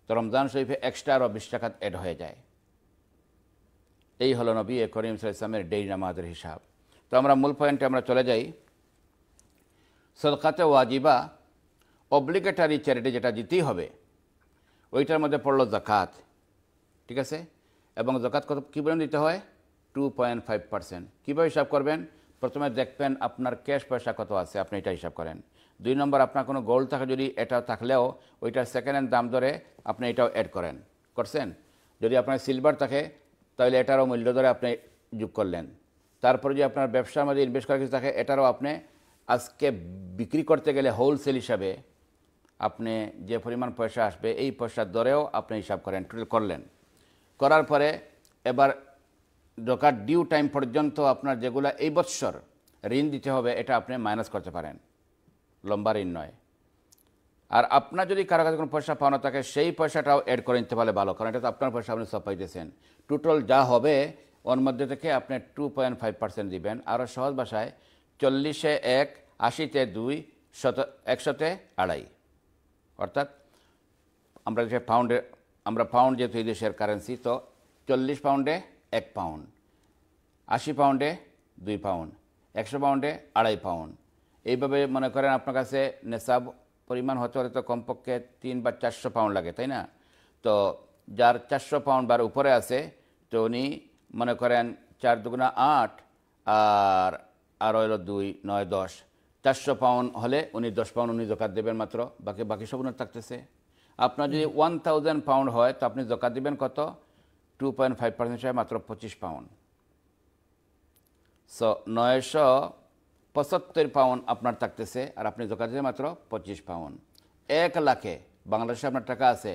তো রমজান শরীফে এক্সট্রা আরও বিশ অ্যাড এড হয়ে যায় এই হলো নবী করিম ইসলামের ডেই নামাজের হিসাব তো আমরা মূল পয়েন্টে আমরা চলে যাই সদকাতে ওয়াজিবা অব্লিগেটারি চ্যারিটি যেটা দিতেই হবে ওইটার মধ্যে পড়লো জাকাত ঠিক আছে এবং জাকাত কত কী পরিমাণ দিতে হয় টু পয়েন্ট ফাইভ পার্সেন্ট কীভাবে হিসাব করবেন প্রথমে দেখবেন আপনার ক্যাশ পয়সা কত আছে আপনি এটা হিসাব করেন দুই নম্বর আপনার কোনো গোল্ড থাকে যদি এটা থাকলেও ওইটার সেকেন্ড হ্যান্ড দাম ধরে আপনি এটাও অ্যাড করেন করছেন যদি আপনার সিলভার থাকে তাহলে এটারও মূল্য ধরে আপনি যোগ করলেন তারপরে যদি আপনার ব্যবসার মধ্যে ইনভেস্ট করা কিছু থাকে এটারও আপনি আজকে বিক্রি করতে গেলে হোলসেল হিসাবে আপনি যে পরিমাণ পয়সা আসবে এই পয়সার দরেও আপনি হিসাব করেন টোটাল করলেন করার পরে এবার দরকার ডিউ টাইম পর্যন্ত আপনার যেগুলো এই বৎসর ঋণ দিতে হবে এটা আপনি মাইনাস করতে পারেন লম্বা ঋণ নয় আর আপনার যদি কারো কাছে কোনো পয়সা পাওয়ানো থাকে সেই পয়সাটাও অ্যাড করে নিতে পারলে ভালো কারণ এটা তো আপনার পয়সা আপনি সব পাইতেছেন টোটাল যা হবে ওর মধ্যে থেকে আপনি টু পয়েন্ট ফাইভ পার্সেন্ট দেবেন আরও সহজ ভাষায় চল্লিশে এক আশিতে দুই শত একশোতে আড়াই অর্থাৎ আমরা যে পাউন্ডে আমরা পাউন্ড যেহেতু এই দেশের কারেন্সি তো চল্লিশ পাউন্ডে এক পাউন্ড আশি পাউন্ডে দুই পাউন্ড একশো পাউন্ডে আড়াই পাউন্ড এইভাবে মনে করেন আপনার কাছে নেশাব পরিমাণ হতে হলে তো কমপক্ষে তিন বা চারশো পাউন্ড লাগে তাই না তো যার চারশো পাউন্ড বার উপরে আছে তো উনি মনে করেন চার দুগুণা আট আর আর হইল দুই নয় দশ চারশো পাউন্ড হলে উনি দশ পাউন্ড উনি জকাত দেবেন মাত্র বাকি বাকি সব উনার থাকতেছে আপনার যদি ওয়ান থাউজেন্ড পাউন্ড হয় তো আপনি জকাত দেবেন কত টু পয়েন্ট ফাইভ পার্সেন্ট হিসাবে মাত্র পঁচিশ পাউন্ড সো নয়শো পঁচাত্তর পাউন্ড আপনার থাকতেছে আর আপনি জোগাতে মাত্র পঁচিশ পাউন্ড এক লাখে বাংলাদেশে আপনার টাকা আছে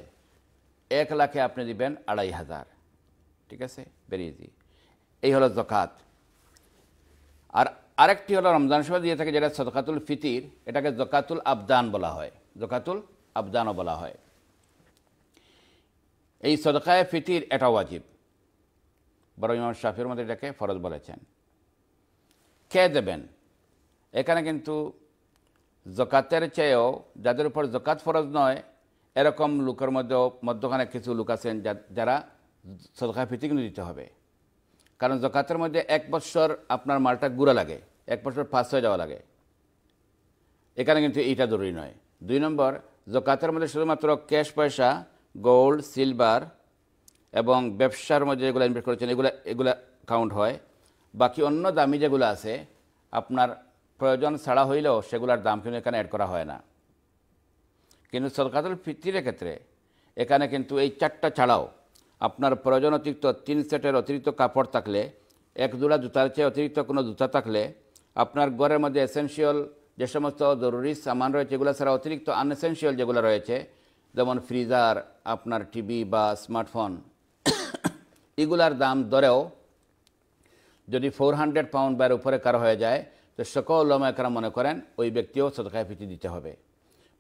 এক লাখে আপনি দিবেন আড়াই হাজার ঠিক আছে ভেরি ইজি এই হলো জকাত আর আরেকটি হলো রমজান সময় দিয়ে থাকে যেটা সদকাতুল ফিতির এটাকে জকাতুল আবদান বলা হয় জকাতুল আবদানও বলা হয় এই সদকায় ফিতির এটা ওয়াজিব বরং ইমাম শাফির মধ্যে এটাকে ফরজ বলেছেন কে দেবেন এখানে কিন্তু জকাতের চেয়েও যাদের উপর জকাত ফরজ নয় এরকম লোকের মধ্যেও মধ্যখানে কিছু লোক আছেন যারা সদকায় ফিতি কিন্তু দিতে হবে কারণ জকাতের মধ্যে এক বছর আপনার মালটা গুঁড়া লাগে এক বছর পাস হয়ে যাওয়া লাগে এখানে কিন্তু এইটা জরুরি নয় দুই নম্বর জকাতের মধ্যে শুধুমাত্র ক্যাশ পয়সা গোল্ড সিলভার এবং ব্যবসার মধ্যে যেগুলো ইনভেস্ট করেছেন এগুলো এগুলো কাউন্ট হয় বাকি অন্য দামি যেগুলো আছে আপনার প্রয়োজন ছাড়া হইলেও সেগুলোর দাম কিন্তু এখানে অ্যাড করা হয় না কিন্তু সরকারের ফিতির ক্ষেত্রে এখানে কিন্তু এই চারটা ছাড়াও আপনার প্রয়োজন অতিরিক্ত তিন সেটের অতিরিক্ত কাপড় থাকলে এক জোড়া জুতার চেয়ে অতিরিক্ত কোনো জুতা থাকলে আপনার ঘরের মধ্যে এসেনশিয়াল যে সমস্ত জরুরি সামান রয়েছে এগুলো ছাড়া অতিরিক্ত আনএসেনশিয়াল যেগুলো রয়েছে যেমন ফ্রিজার আপনার টিভি বা স্মার্টফোন এগুলার দাম দরেও যদি ফোর হান্ড্রেড পাউন্ড বার উপরে কারো হয়ে যায় তো সকল লমায়করা মনে করেন ওই ব্যক্তিও সদকায় ফিটি দিতে হবে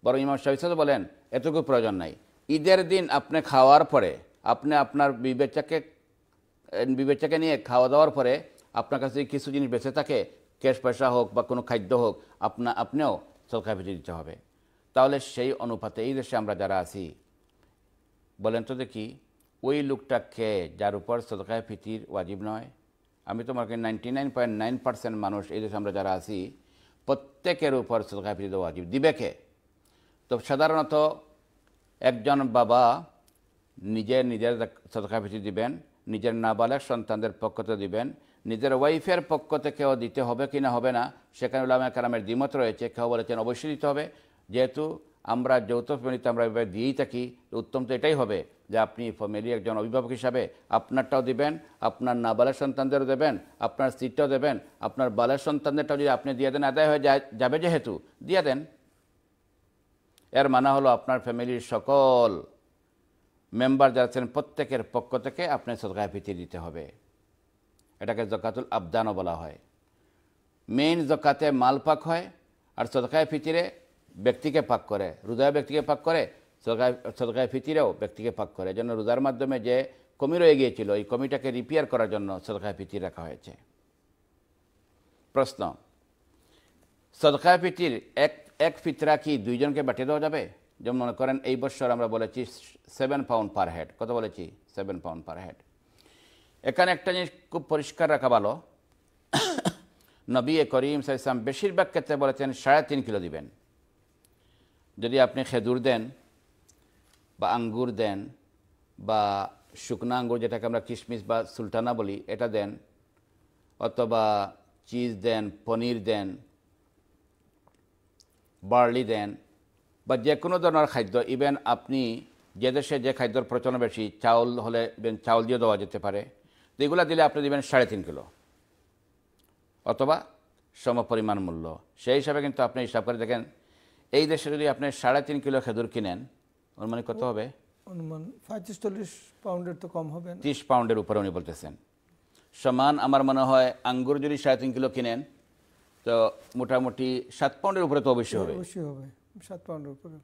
বরং ইমাম সাহিদ বলেন এতটুকু প্রয়োজন নাই ঈদের দিন আপনি খাওয়ার পরে আপনি আপনার বিবেচাকে বিবেচাকে নিয়ে খাওয়া দাওয়ার পরে আপনার কাছে কিছু জিনিস বেঁচে থাকে ক্যাশ পয়সা হোক বা কোনো খাদ্য হোক আপনা আপনিও সদকায় ফিটি দিতে হবে তাহলে সেই অনুপাতে এই দেশে আমরা যারা আছি বলেন তো দেখি ওই লোকটা কে যার উপর সদকায় ফিতির ওয়াজিব নয় আমি তোমাকে ninety nine point nine percent মানুষ এই দেশে আমরা যারা আছি প্রত্যেকের উপর সদকায় ফিতির ওয়াজিব দিবে কে তো সাধারণত একজন বাবা নিজের নিজের সদকায় ফিতির দিবেন নিজের নাবালক সন্তানদের পক্ষতে দিবেন নিজের ওয়াইফের পক্ষ থেকেও দিতে হবে কি না হবে না সেখানে উলামা কালামের দ্বিমত রয়েছে কেউ বলেছেন অবশ্যই দিতে হবে যেহেতু আমরা যৌথ ফ্যামিলিতে আমরা এভাবে দিয়েই থাকি উত্তম তো এটাই হবে যে আপনি ফ্যামিলির একজন অভিভাবক হিসাবে আপনারটাও দেবেন আপনার নাবালের সন্তানদেরও দেবেন আপনার স্ত্রীটাও দেবেন আপনার বালের সন্তানদেরটাও যদি আপনি দিয়ে দেন আদায় হয়ে যাবে যেহেতু দিয়ে দেন এর মানে হলো আপনার ফ্যামিলির সকল মেম্বার যারা আছেন প্রত্যেকের পক্ষ থেকে আপনি সদকায় ফিতিয়ে দিতে হবে এটাকে জকাতুল আবদানও বলা হয় মেইন জকাতে মালপাক হয় আর সদকায় ফিতিরে ব্যক্তিকে পাক করে রোজা ব্যক্তিকে পাক করে সদকায় সরকার ফিতিরেও ব্যক্তিকে পাক করে জন্য রোজার মাধ্যমে যে কমি রয়ে গিয়েছিল এই কমিটাকে রিপেয়ার করার জন্য সদকায় ফিতির রাখা হয়েছে প্রশ্ন সদকায় ফিতির এক এক ফিতরা কি দুইজনকে বাটিয়ে দেওয়া যাবে যেমন মনে করেন এই বছর আমরা বলেছি সেভেন পাউন্ড পার হেড কত বলেছি সেভেন পাউন্ড পার হেড এখানে একটা জিনিস খুব পরিষ্কার রাখা ভালো নবী করিম সাইসাম বেশিরভাগ ক্ষেত্রে বলেছেন সাড়ে তিন কিলো দিবেন যদি আপনি খেজুর দেন বা আঙ্গুর দেন বা শুকনা আঙ্গুর যেটাকে আমরা কিশমিশ বা সুলটানা বলি এটা দেন অথবা চিজ দেন পনির দেন বার্লি দেন বা যে কোনো ধরনের খাদ্য ইভেন আপনি যে দেশে যে খাদ্যর প্রচলন বেশি চাউল হলে ইভেন চাউল দিয়ে দেওয়া যেতে পারে তো এগুলো দিলে আপনি দেবেন সাড়ে তিন কিলো অথবা সম পরিমাণ মূল্য সেই হিসাবে কিন্তু আপনি হিসাব করে দেখেন এই দেশে যদি আপনি সাড়ে তিন কিলো খেজুর কিনেন অনুমানিক কত হবে অনুমান পঁয়ত্রিশ চল্লিশ পাউন্ডের তো কম হবে তিরিশ পাউন্ডের উপরে উনি বলতেছেন সমান আমার মনে হয় আঙ্গুর যদি সাড়ে তিন কিলো কিনেন তো মোটামুটি সাত পাউন্ডের উপরে তো অবশ্যই হ্যাঁ, হবে অবশ্যই হবে সাত পাউন্ডের উপরে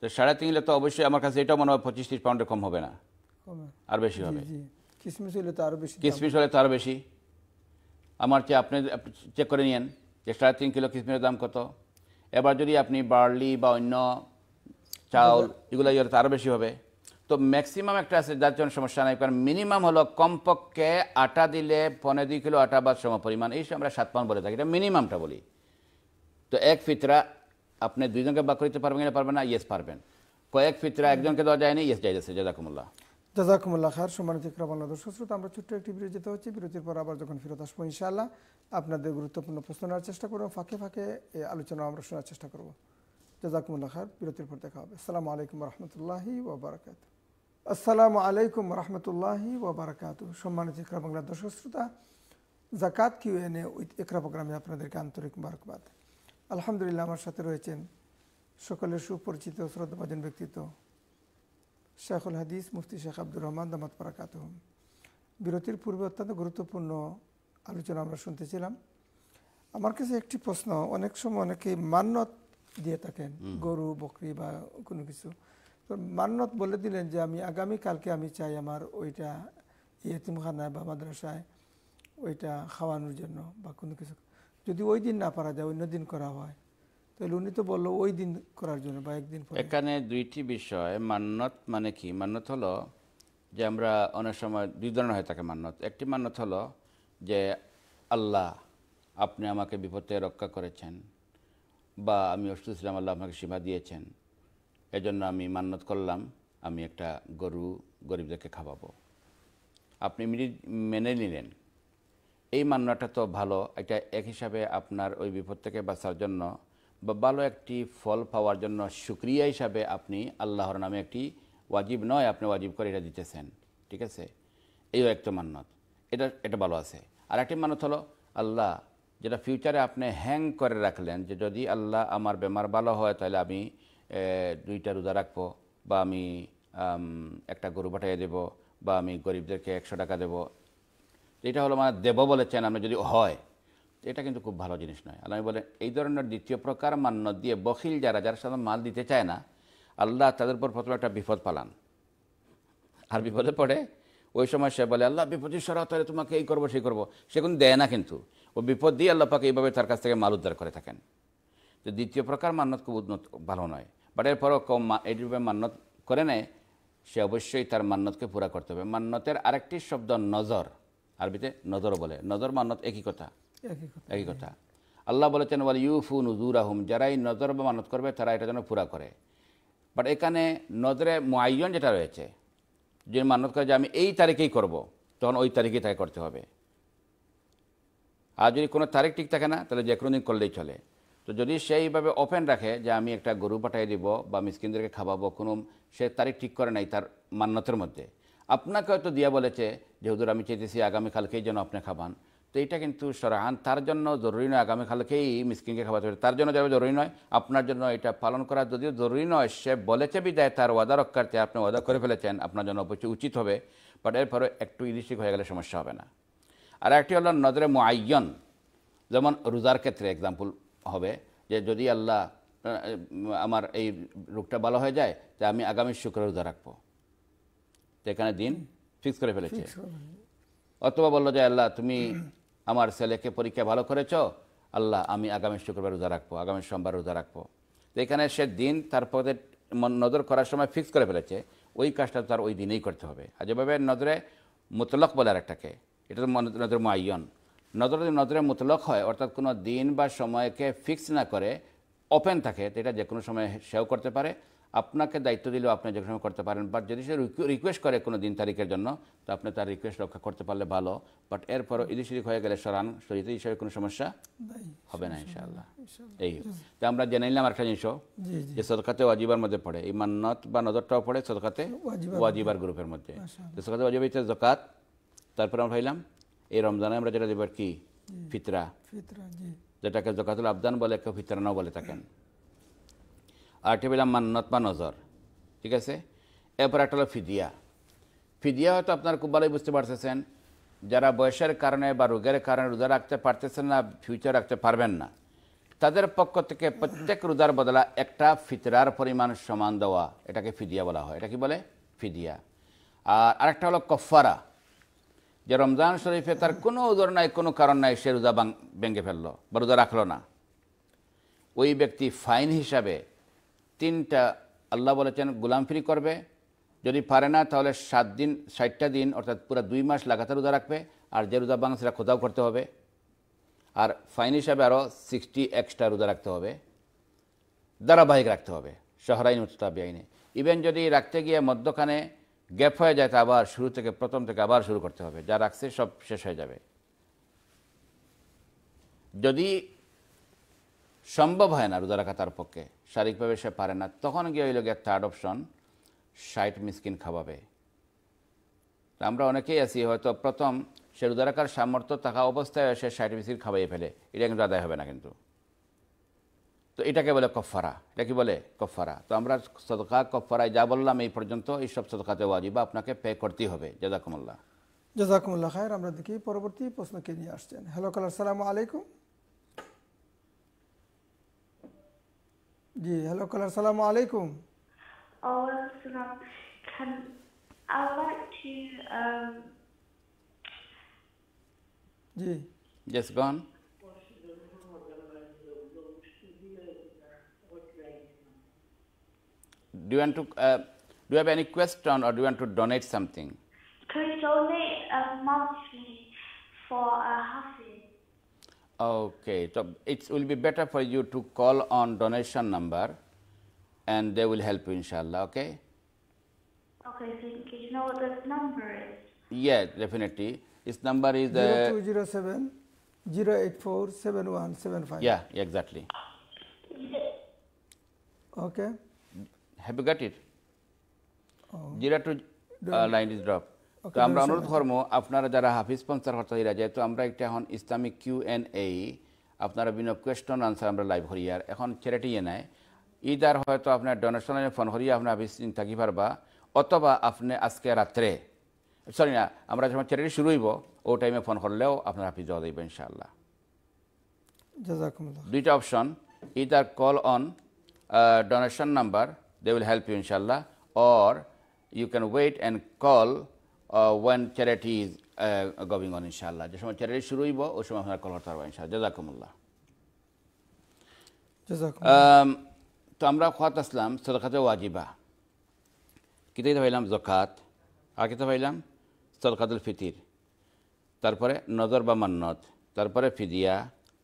তো সাড়ে তিন কিলো তো অবশ্যই আমার কাছে এটা মনে হয় পঁচিশ তিরিশ পাউন্ডের কম হবে না আর বেশি হবে কিসমিস হলে তো আরও বেশি কিসমিস হলে তো আরও বেশি আমার চেয়ে আপনি চেক করে নিন যে সাড়ে তিন কিলো কিসমিসের দাম কত এবার যদি আপনি বার্লি বা অন্য চাউল আচ্ছা। এগুলো ইয়ে আরও বেশি হবে তো ম্যাক্সিমাম একটা আছে যার জন্য সমস্যা নাই কারণ মিনিমাম হলো কমপক্ষে আটা দিলে পনেরো দুই কিলো আটা বা সম পরিমাণ এই আমরা সাত পাউন্ড বলে থাকি এটা মিনিমামটা বলি তো এক ফিতরা আপনি দুইজনকে বাক করতে পারবেন কিনা পারবেন না ইয়েস পারবেন কয়েক ফিতরা একজনকে দেওয়া যায়নি ইয়েস যাইতেছে জাজাকুমুল্লাহ জাজাকুমুল্লা খার সম্মানিত বাংলা দর্শক শ্রোতা আমরা ছোট্ট একটি বিরতিতে হচ্ছে বিরতির পর আবার যখন ফেরত আসবো ইনশাআল্লাহ আপনাদের গুরুত্বপূর্ণ প্রশ্ন নেওয়ার চেষ্টা করবো ফাঁকে ফাঁকে এই আলোচনা আমরা শোনার চেষ্টা করবো জাজাকুমুল্লা খার বিরতির পর দেখা হবে আসসালামু আলাইকুম রহমতুল্লাহি ওবরাকাত আসসালামু আলাইকুম রহমতুল্লাহি ওবরাকাত সম্মানিত ইকরা বাংলা দর্শক শ্রোতা জাকাত কিউ এনে উইথ একরা প্রোগ্রামে আপনাদেরকে আন্তরিক মুবারকবাদ আলহামদুলিল্লাহ আমার সাথে রয়েছেন সকলের সুপরিচিত শ্রদ্ধাভাজন ব্যক্তিত্ব শেখুল হাদিস মুফতি শেখ আব্দুর রহমান দামাত পরাকাত বিরতির পূর্বে অত্যন্ত গুরুত্বপূর্ণ আলোচনা আমরা শুনতেছিলাম আমার কাছে একটি প্রশ্ন অনেক সময় অনেকে মান্যত দিয়ে থাকেন গরু বকরি বা কোনো কিছু তো মান্নত বলে দিলেন যে আমি আগামী কালকে আমি চাই আমার ওইটা ইয়েতিমখানায় বা মাদ্রাসায় ওইটা খাওয়ানোর জন্য বা কোনো কিছু যদি ওই দিন না পারা যায় অন্য দিন করা হয় তাহলে উনি তো বললো ওই দিন করার জন্য বা একদিন এখানে দুইটি বিষয় মান্নত মানে কি মান্নত হলো যে আমরা অনেক সময় দুই ধরনের হয়ে থাকে মান্নত একটি মান্নত হলো যে আল্লাহ আপনি আমাকে বিপদে রক্ষা করেছেন বা আমি অসুস্থ ছিলাম আল্লাহ আমাকে সীমা দিয়েছেন এজন্য আমি মান্নত করলাম আমি একটা গরু গরিবদেরকে খাওয়াবো আপনি মেনে নিলেন এই মান্নাটা তো ভালো একটা এক হিসাবে আপনার ওই বিপদ থেকে বাঁচার জন্য বা ভালো একটি ফল পাওয়ার জন্য সুক্রিয়া হিসাবে আপনি আল্লাহর নামে একটি ওয়াজিব নয় আপনি ওয়াজিব করে এটা দিতেছেন ঠিক আছে এইও একটা মান্যত এটা এটা ভালো আছে আর একটি মানত হলো আল্লাহ যেটা ফিউচারে আপনি হ্যাং করে রাখলেন যে যদি আল্লাহ আমার বেমার ভালো হয় তাহলে আমি দুইটা রোজা রাখবো বা আমি একটা গরু পাঠাইয়ে দেবো বা আমি গরিবদেরকে একশো টাকা দেবো এটা হলো মানে দেব বলেছেন আপনি যদি হয় এটা কিন্তু খুব ভালো জিনিস নয় আল্লাহ বলেন এই ধরনের দ্বিতীয় প্রকার মান্য দিয়ে বখিল যারা যারা সাধারণ মাল দিতে চায় না আল্লাহ তাদের উপর প্রথমে একটা বিপদ পালান আর বিপদে পড়ে ওই সময় সে বলে আল্লাহ বিপদের সরা তাহলে তোমাকে এই করবো সেই করবো সে কোনো দেয় না কিন্তু ও বিপদ দিয়ে আল্লাহ পাকে এইভাবে তার কাছ থেকে মাল উদ্ধার করে থাকেন তো দ্বিতীয় প্রকার মান্যত খুব উন্নত ভালো নয় বাট এরপরও কম এইভাবে মান্যত করে নেয় সে অবশ্যই তার মান্যতকে পুরা করতে হবে মান্নতের আরেকটি শব্দ নজর আরবিতে নজর বলে নজর মান্যত একই কথা একই কথা আল্লাহ বলেছেন ওয়াল ইউফু নজুর আহম যারাই নজর বা মানত করবে তারা এটা যেন পুরা করে বাট এখানে নজরে মুআয়ন যেটা রয়েছে যে মানত করে যে আমি এই তারিখেই করব তখন ওই তারিখেই তাকে করতে হবে আর যদি কোনো তারিখ ঠিক থাকে না তাহলে যে কোনো দিন করলেই চলে তো যদি সেইভাবে ওপেন রাখে যে আমি একটা গরু পাঠাই দিব বা মিসকিনদেরকে খাওয়াবো কোনো সে তারিখ ঠিক করে নাই তার মান্যতের মধ্যে আপনাকে হয়তো দিয়া বলেছে যে হুজুর আমি চেয়েছি আগামীকালকেই যেন আপনি খাবান তো এটা কিন্তু সরান তার জন্য জরুরি নয় আগামীকালকেই মিসকিনকে খাওয়াতে হবে তার জন্য যাবে জরুরি নয় আপনার জন্য এটা পালন করা যদিও জরুরি নয় সে বলেছে বিদায় তার ওয়াদা রক্ষার্থে আপনি ওয়াদা করে ফেলেছেন আপনার জন্য অবশ্যই উচিত হবে বাট এরপরে একটু ইলিশিক হয়ে গেলে সমস্যা হবে না আর একটি হলো নজরে মুআয়ন যেমন রোজার ক্ষেত্রে এক্সাম্পল হবে যে যদি আল্লাহ আমার এই রোগটা ভালো হয়ে যায় তা আমি আগামী শুক্র রোজা রাখবো তো এখানে দিন ফিক্স করে ফেলেছে অথবা বললো যে আল্লাহ তুমি আমার ছেলেকে পরীক্ষা ভালো করেছ আল্লাহ আমি আগামী শুক্রবার রোজা রাখবো আগামী সোমবার রোজা রাখবো তো এখানে সে দিন পথে নজর করার সময় ফিক্স করে ফেলেছে ওই কাজটা তার ওই দিনেই করতে হবে আর যেভাবে নজরে মুতলক বলে একটাকে এটা তো নজর মায়ন নজর যদি নজরে মুতলক হয় অর্থাৎ কোনো দিন বা সময়কে ফিক্স না করে ওপেন থাকে এটা যে কোনো সময় সেও করতে পারে আপনাকে দায়িত্ব দিলেও আপনি যে করতে পারেন বাট যদি সে রিকোয়েস্ট করে কোনো দিন তারিখের জন্য তো আপনি তার রিকোয়েস্ট রক্ষা করতে পারলে ভালো বাট এরপরও ইদিক সিদিক হয়ে গেলে সরান শরীরে হিসাবে কোনো সমস্যা হবে না ইনশাআল্লাহ এই তো আমরা জেনে নিলাম আরেকটা জিনিসও যে সদকাতে ওয়াজিবার মধ্যে পড়ে এই মান্নত বা নজরটাও পড়ে সদকাতে ওয়াজিবার গ্রুপের মধ্যে তো সদকাতে ওয়াজিবা জকাত তারপরে আমরা ভাইলাম এই রমজানে আমরা যেটা দেবার কি ফিতরা যেটাকে জকাতুল আবদান বলে কেউ ফিতরা নাও বলে থাকেন আরেকটি পেলাম মান্নত বা নজর ঠিক আছে এরপর একটা হলো ফিদিয়া ফিদিয়া হয়তো আপনার খুব ভালোই বুঝতে পারতেছেন যারা বয়সের কারণে বা রোগের কারণে রোজা রাখতে পারতেছেন না ফিউচার রাখতে পারবেন না তাদের পক্ষ থেকে প্রত্যেক রোজার বদলা একটা ফিতরার পরিমাণ সমান দেওয়া এটাকে ফিদিয়া বলা হয় এটা কি বলে ফিদিয়া আর আরেকটা হলো কফারা যে রমজান শরীফে তার কোনো ওজোর নাই কোনো কারণ নাই সে রোজা ভেঙে ফেললো বা রোজা রাখলো না ওই ব্যক্তি ফাইন হিসাবে তিনটা আল্লাহ বলেছেন গোলামফিরি করবে যদি পারে না তাহলে সাত দিন ষাটটা দিন অর্থাৎ পুরো দুই মাস লাগাতার রোজা রাখবে আর যে রোজা বাংলা সেটা খোদাও করতে হবে আর ফাইন হিসাবে আরও সিক্সটি এক্সট্রা রোজা রাখতে হবে ধারাবাহিক রাখতে হবে শহরাইন উত্তাবি আইনে ইভেন যদি রাখতে গিয়ে মধ্যখানে গ্যাপ হয়ে যায় তা আবার শুরু থেকে প্রথম থেকে আবার শুরু করতে হবে যা রাখছে সব শেষ হয়ে যাবে যদি সম্ভব হয় না রোজা রাখা তার পক্ষে শারীরিকভাবে সে পারে না তখন গিয়ে হইল গিয়ে থার্ড অপশন ষাট মিসকিন খাওয়াবে আমরা অনেকেই আছি হয়তো প্রথম সে রুদারাকার সামর্থ্য থাকা অবস্থায় সে ষাট মিসকিন খাওয়াইয়ে ফেলে এটা কিন্তু আদায় হবে না কিন্তু তো এটাকে বলে কফারা এটা কি বলে কফারা তো আমরা সদকা কফারায় যা বললাম এই পর্যন্ত এইসব সদকাতে বা আপনাকে পে করতেই হবে জাজাকুমুল্লাহ জাজাকুমুল্লাহ খায়ের আমরা দেখি পরবর্তী প্রশ্নকে নিয়ে আসছেন হ্যালো কালার আসসালামু আলাইকুম জি হ্যালো কলার সালামু আলাইকুম Salam. Can I like to um, G Yes, go Do you want to uh, do you have any question or do you want to donate something? Can you donate uh, monthly for a half year? Okay, so it will be better for you to call on donation number and they will help you inshallah, okay? Okay, thank you. You know what this number is? Yeah, definitely. Its number is uh, 0207 084 7175. Yeah, exactly. Okay. Have you got it? Oh. uh, line is dropped. তো আমরা অনুরোধ করব আপনারা যারা হাফিজ পঞ্চার হর্তাহীরা তো আমরা একটা এখন ইসলামিক কিউ এন এ আপনারা বিভিন্ন কোয়েশ্চন আনসার আমরা লাইভ আর এখন এ নেয় আর হয়তো আপনার ডোনেশনের ফোন হরিয়া আপনার হাফিজ থাকি পারবা অথবা আপনি আজকে রাত্রে সরি না আমরা যখন ছেলেটি শুরু হইব ও টাইমে ফোন করলেও আপনার হাফিজ জবাব দেবেন ইনশাআল্লাহ দুইটা অপশন আর call on donation number they will help you ইনশাল্লাহ or you can wait and call one uh, charity is uh, going on যে সময় চ্যারিটি শুরু হইব ওই সময় আপনারা কল করতে ইনশাআল্লাহ তো আমরা খোয়াত আসলাম সদকাতে ওয়াজিবা কিতাব ভাইলাম জখাত আর কিতাব পাইলাম সদকাতুল ফিতির তারপরে নজর বা মান্নত তারপরে ফিদিয়া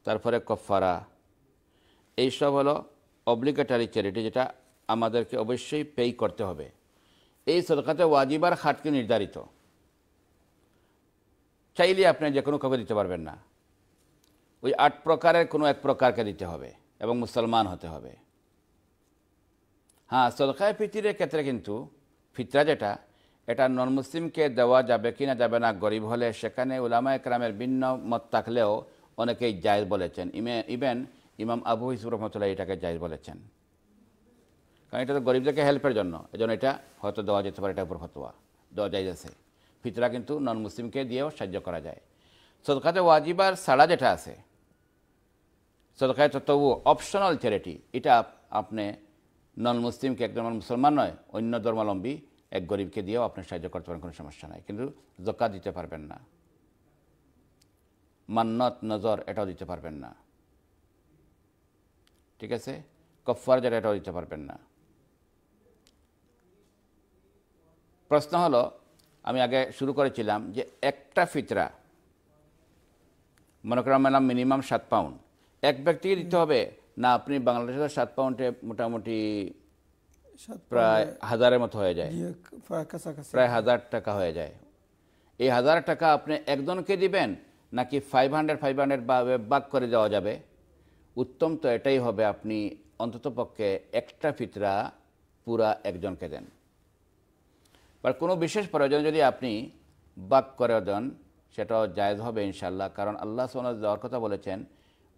তারপরে কফারা এইসব হলো অব্লিগেটারি চ্যারিটি যেটা আমাদেরকে অবশ্যই পেই করতে হবে এই সদকাতে ওয়াজিবার খাটকে নির্ধারিত চাইলে আপনি যে কোনো কাউকে দিতে পারবেন না ওই আট প্রকারের কোনো এক প্রকারকে দিতে হবে এবং মুসলমান হতে হবে হ্যাঁ সদকায় ফিতিরের ক্ষেত্রে কিন্তু ফিতরা যেটা এটা নন মুসলিমকে দেওয়া যাবে কি না যাবে না গরিব হলে সেখানে উলামা একরামের ভিন্ন মত থাকলেও অনেকেই জায়দ বলেছেন ইমে ইভেন ইমাম আবু হিসুর রহমতুল্লাহ এটাকে জায়দ বলেছেন কারণ এটা তো গরিবদেরকে হেল্পের জন্য এজন্য এটা হয়তো দেওয়া যেতে পারে এটা উপর ফতোয়া দেওয়া যায় যাচ্ছে ফিতরা কিন্তু নন মুসলিমকে দিয়েও সাহায্য করা যায় সদকাতে ওয়াজিবার সাড়া যেটা আছে সদকায় তত্ত্ব অপশনাল চ্যারিটি এটা আপনি নন মুসলিমকে একজন মুসলমান নয় অন্য ধর্মাবলম্বী এক গরিবকে দিয়েও আপনি সাহায্য করতে পারেন কোনো সমস্যা নাই কিন্তু জকা দিতে পারবেন না মান্নত নজর এটাও দিতে পারবেন না ঠিক আছে কফার যেটা এটাও দিতে পারবেন না প্রশ্ন হলো আমি আগে শুরু করেছিলাম যে একটা ফিতরা মনে করেন মেলাম মিনিমাম সাত পাউন্ড এক ব্যক্তিকে দিতে হবে না আপনি বাংলাদেশে সাত পাউন্ডে মোটামুটি প্রায় হাজারের মতো হয়ে যায় প্রায় হাজার টাকা হয়ে যায় এই হাজার টাকা আপনি একজনকে দিবেন নাকি ফাইভ হান্ড্রেড ফাইভ হান্ড্রেড বাক করে দেওয়া যাবে উত্তম তো এটাই হবে আপনি অন্ততপক্ষে একটা ফিতরা পুরা একজনকে দেন বা কোনো বিশেষ প্রয়োজন যদি আপনি বাক করে দেন সেটাও জায়জ হবে ইনশাল্লাহ কারণ আল্লাহ সোনা দেওয়ার কথা বলেছেন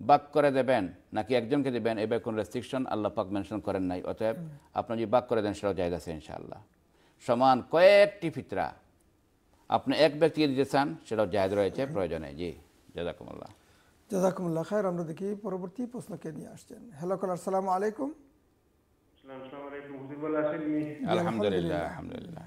বাক করে দেবেন নাকি একজনকে দেবেন এবার কোনো রেস্ট্রিকশন আল্লাহ পাক মেনশন করেন নাই অতএব আপনি যদি বাক করে দেন সেটাও জায়গা আছে ইনশাল্লাহ সমান কয়েকটি ফিতরা আপনি এক ব্যক্তিকে দিতে চান সেটাও জায়দ রয়েছে প্রয়োজনে জি জাজাকুমুল্লাহ জাজাকুমুল্লাহ খায়ের আমরা দেখি পরবর্তী প্রশ্নকে নিয়ে আসছেন হ্যালো কলার সালাম আলাইকুম আলহামদুলিল্লাহ আলহামদুলিল্লাহ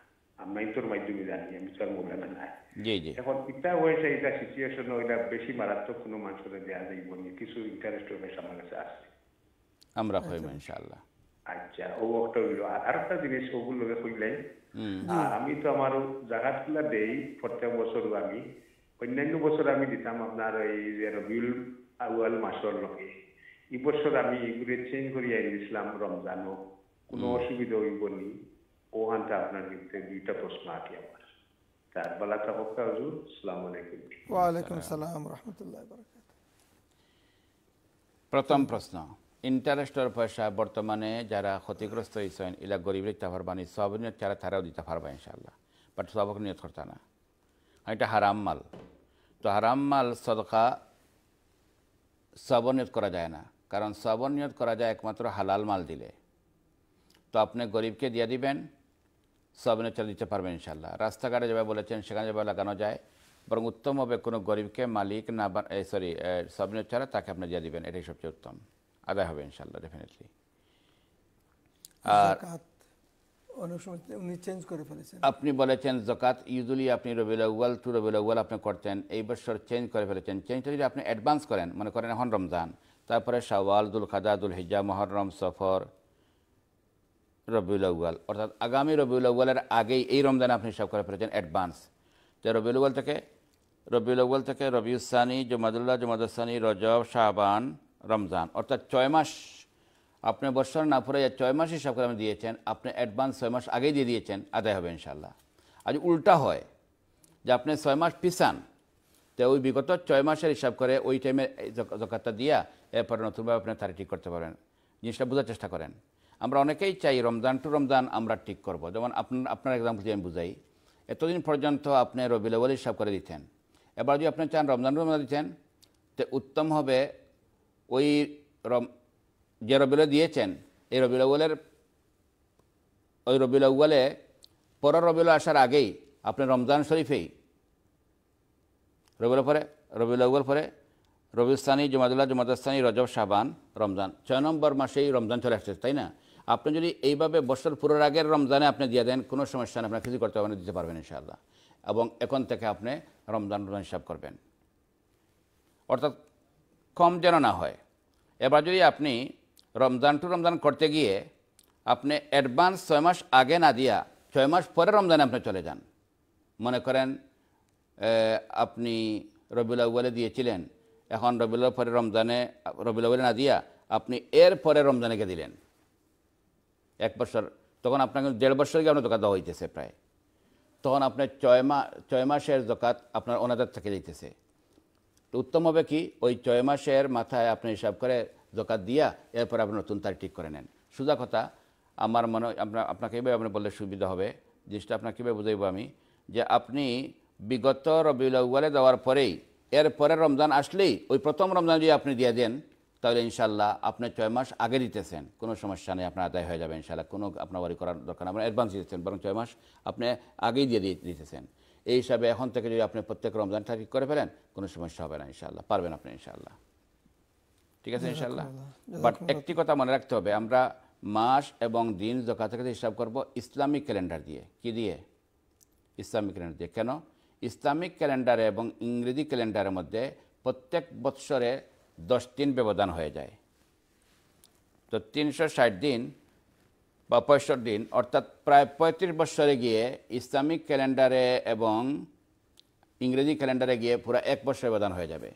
আমরা ইতর মাধ্যমে জানি আমি তো আর মৌলানা নাই এখন ইটা হয়েছে এটা সিচুয়েশন ওইটা বেশি মারাত্মক কোনো মানুষের দেওয়া যাইব কিছু ইন্টারেস্ট হবে আমার কাছে আছে আমরা হইব ইনশাআল্লাহ আচ্ছা ও একটা হইল আর একটা জিনিস ওগুলো কইলাই আর আমি তো আমার জায়গাগুলা দেই প্রত্যেক বছর আমি অন্যান্য বছর আমি দিতাম আপনার এই যে রবিউল আউয়াল মাসর লগে এই বছর আমি এগুলো চেঞ্জ করি আইন ইসলাম রমজানও কোনো অসুবিধা হইব না আপনার কিন্তু দুইটা প্রশ্ন আমার তার আলাইকুম সালাম প্রথম প্রশ্ন ইন্টারেস্টের পয়সা বর্তমানে যারা ক্ষতিগ্রস্ত হয়েছেন এলা গরিব দিতে পারবানি সব নিয়ত যারা তারাও দিতে পারবা ইনশাল্লাহ বাট সবক নিয়ত করতে না এটা হারাম মাল তো হারাম মাল সদকা সব নিয়ত করা যায় না কারণ সব নিয়ত করা যায় একমাত্র হালাল মাল দিলে তো আপনি গরিবকে দিয়ে দিবেন সবনে চলে দিতে পারবেন ইনশাল্লাহ রাস্তাঘাটে যেভাবে বলেছেন সেখানে যেভাবে লাগানো যায় বরং উত্তম হবে কোনো গরিবকে মালিক না সরি সবনে ছাড়া তাকে আপনি দিয়ে দেবেন এটাই সবচেয়ে উত্তম আদায় হবে ইনশাল্লাহ ডেফিনেটলি আর চেঞ্জ করে ফেলেছেন আপনি বলেছেন জকাত ইউজুয়ালি আপনি রবিউল আউ্বাল টু রবিউল আউ্বাল আপনি করতেন এই বছর চেঞ্জ করে ফেলেছেন চেঞ্জটা যদি আপনি অ্যাডভান্স করেন মনে করেন এখন রমজান তারপরে শাওয়াল দুল খাদা দুল হিজা মহরম সফর রবিউল আউ্বাল অর্থাৎ আগামী রবিউল আউ্বালের আগেই এই রমজানে আপনি হিসাব করে ফেলেছেন অ্যাডভান্স যে রবিউল আউ্বাল থেকে রবিউল আউ্বাল থেকে রবিউসানি জমাদুল্লাহ জমাদুসানি রজব শাহবান রমজান অর্থাৎ ছয় মাস আপনি বর্ষার না পড়ে ছয় মাস হিসাব করে আপনি দিয়েছেন আপনি অ্যাডভান্স ছয় মাস আগেই দিয়ে দিয়েছেন আদায় হবে ইনশাল্লাহ আজ উল্টা হয় যে আপনি ছয় মাস পিছান তো ওই বিগত ছয় মাসের হিসাব করে ওই টাইমে জকাতটা দিয়া এরপরে নতুনভাবে আপনি তারিখ ঠিক করতে পারেন জিনিসটা বোঝার চেষ্টা করেন আমরা অনেকেই চাই রমজান টু রমজান আমরা ঠিক করব যেমন আপনার আপনার এক্সাম্পল আমি বুঝাই এতদিন পর্যন্ত আপনি রবিল আউ্বাল হিসাব করে দিতেন এবার যদি আপনি চান রমজান রমজান দিতেন তো উত্তম হবে ওই রম যে রবিল দিয়েছেন এই রবিল আউ্বালের ওই রবিল আউ্বালে পর রবিল আসার আগেই আপনি রমজান শরীফেই রবিউল পরে রবিল আউ্বাল পরে রবিস্তানি জমাদুল্লাহ জমাদাস্তানি রজব শাহবান রমজান ছয় নম্বর মাসেই রমজান চলে আসছে তাই না আপনি যদি এইভাবে বছর পুরোর আগের রমজানে আপনি দিয়ে দেন কোনো সমস্যা নেই আপনার কিছু করতে পারবেন দিতে পারবেন ইনশাআল্লাহ এবং এখন থেকে আপনি রমজান রমজান হিসাব করবেন অর্থাৎ কম যেন না হয় এবার যদি আপনি রমজান টু রমজান করতে গিয়ে আপনি অ্যাডভান্স ছয় মাস আগে না দিয়া ছয় মাস পরে রমজানে আপনি চলে যান মনে করেন আপনি রবিউল আউ্বালে দিয়েছিলেন এখন রবিউল পরে রমজানে রবিউল আউ্বালে না দিয়া আপনি এর পরে রমজানেকে দিলেন এক বছর তখন আপনাকে দেড় বছরকে আপনার জকাত দেওয়া হইতেছে প্রায় তখন আপনার ছয় মাস ছয় মাসের জকাত আপনার অনাদার থেকে যাইতেছে তো উত্তম হবে কি ওই ছয় মাসের মাথায় আপনি হিসাব করে জকাত দিয়া এরপর আপনি নতুন তারিখ ঠিক করে নেন সোজা কথা আমার মনে আপনার আপনাকে এভাবে আপনি বললে সুবিধা হবে জিনিসটা আপনাকে কীভাবে বুঝাইব আমি যে আপনি বিগত রবিউল আউ্বালে দেওয়ার পরেই এরপরে রমজান আসলেই ওই প্রথম রমজান যদি আপনি দিয়ে দেন তাহলে ইনশাল্লাহ আপনি ছয় মাস আগে দিতেছেন কোনো সমস্যা নেই আপনার আদায় হয়ে যাবে ইনশাল্লাহ কোনো আপনার বাড়ি করার দরকার আপনার অ্যাডভান্স দিতেছেন বরং ছয় মাস আপনি আগেই দিয়ে দিতেছেন এই হিসাবে এখন থেকে যদি আপনি প্রত্যেক রমজান ঠিক করে ফেলেন কোনো সমস্যা হবে না ইনশাল্লাহ পারবেন আপনি ইনশাল্লাহ ঠিক আছে ইনশাল্লাহ বাট একটি কথা মনে রাখতে হবে আমরা মাস এবং দিন জকা থেকে হিসাব করব ইসলামিক ক্যালেন্ডার দিয়ে কি দিয়ে ইসলামিক ক্যালেন্ডার দিয়ে কেন ইসলামিক ক্যালেন্ডারে এবং ইংরেজি ক্যালেন্ডারের মধ্যে প্রত্যেক বৎসরে দশ দিন ব্যবধান হয়ে যায় তো তিনশো ষাট দিন বা পঁয়ষট্টি দিন অর্থাৎ প্রায় পঁয়ত্রিশ বৎসরে গিয়ে ইসলামিক ক্যালেন্ডারে এবং ইংরেজি ক্যালেন্ডারে গিয়ে পুরো এক বছর ব্যবধান হয়ে যাবে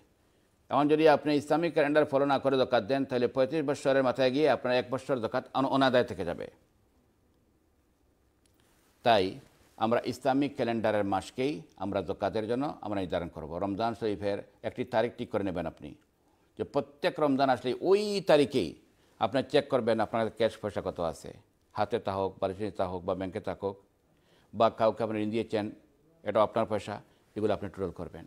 এমন যদি আপনি ইসলামিক ক্যালেন্ডার ফলো না করে দোকাত দেন তাহলে পঁয়ত্রিশ বছরের মাথায় গিয়ে আপনার এক বছর দোকাত অনাদায় থেকে যাবে তাই আমরা ইসলামিক ক্যালেন্ডারের মাসকেই আমরা দোকাতের জন্য আমরা নির্ধারণ করব রমজান শরীফের একটি তারিখ ঠিক করে নেবেন আপনি যে প্রত্যেক রমজান আসলে ওই তারিখেই আপনার চেক করবেন আপনার ক্যাশ পয়সা কত আছে হাতে তা হোক বাড়িতে তা হোক বা ব্যাংকে তা হোক বা কাউকে আপনি ঋণ দিয়েছেন এটা আপনার পয়সা এগুলো আপনি টোটাল করবেন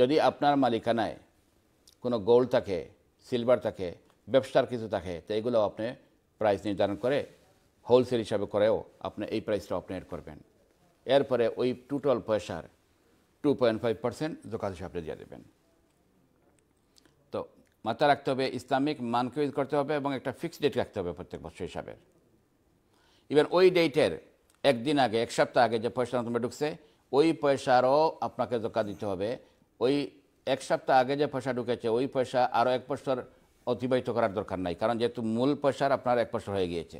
যদি আপনার মালিকানায় কোনো গোল্ড থাকে সিলভার থাকে ব্যবসার কিছু থাকে তো এগুলো আপনি প্রাইস নির্ধারণ করে হোলসেল হিসাবে করেও আপনি এই প্রাইসটা আপনি এড করবেন এরপরে ওই টোটাল পয়সার টু পয়েন্ট ফাইভ পার্সেন্ট দোকান হিসাবে দিয়ে দেবেন মাথায় রাখতে হবে ইসলামিক মানকে ইউজ করতে হবে এবং একটা ফিক্সড ডেট রাখতে হবে প্রত্যেক বছর হিসাবে ইভেন ওই ডেটের একদিন আগে এক সপ্তাহ আগে যে পয়সা তোমরা ঢুকছে ওই পয়সারও আপনাকে জোকা দিতে হবে ওই এক সপ্তাহ আগে যে পয়সা ঢুকেছে ওই পয়সা আরও এক বছর অতিবাহিত করার দরকার নাই কারণ যেহেতু মূল পয়সার আপনার এক বছর হয়ে গিয়েছে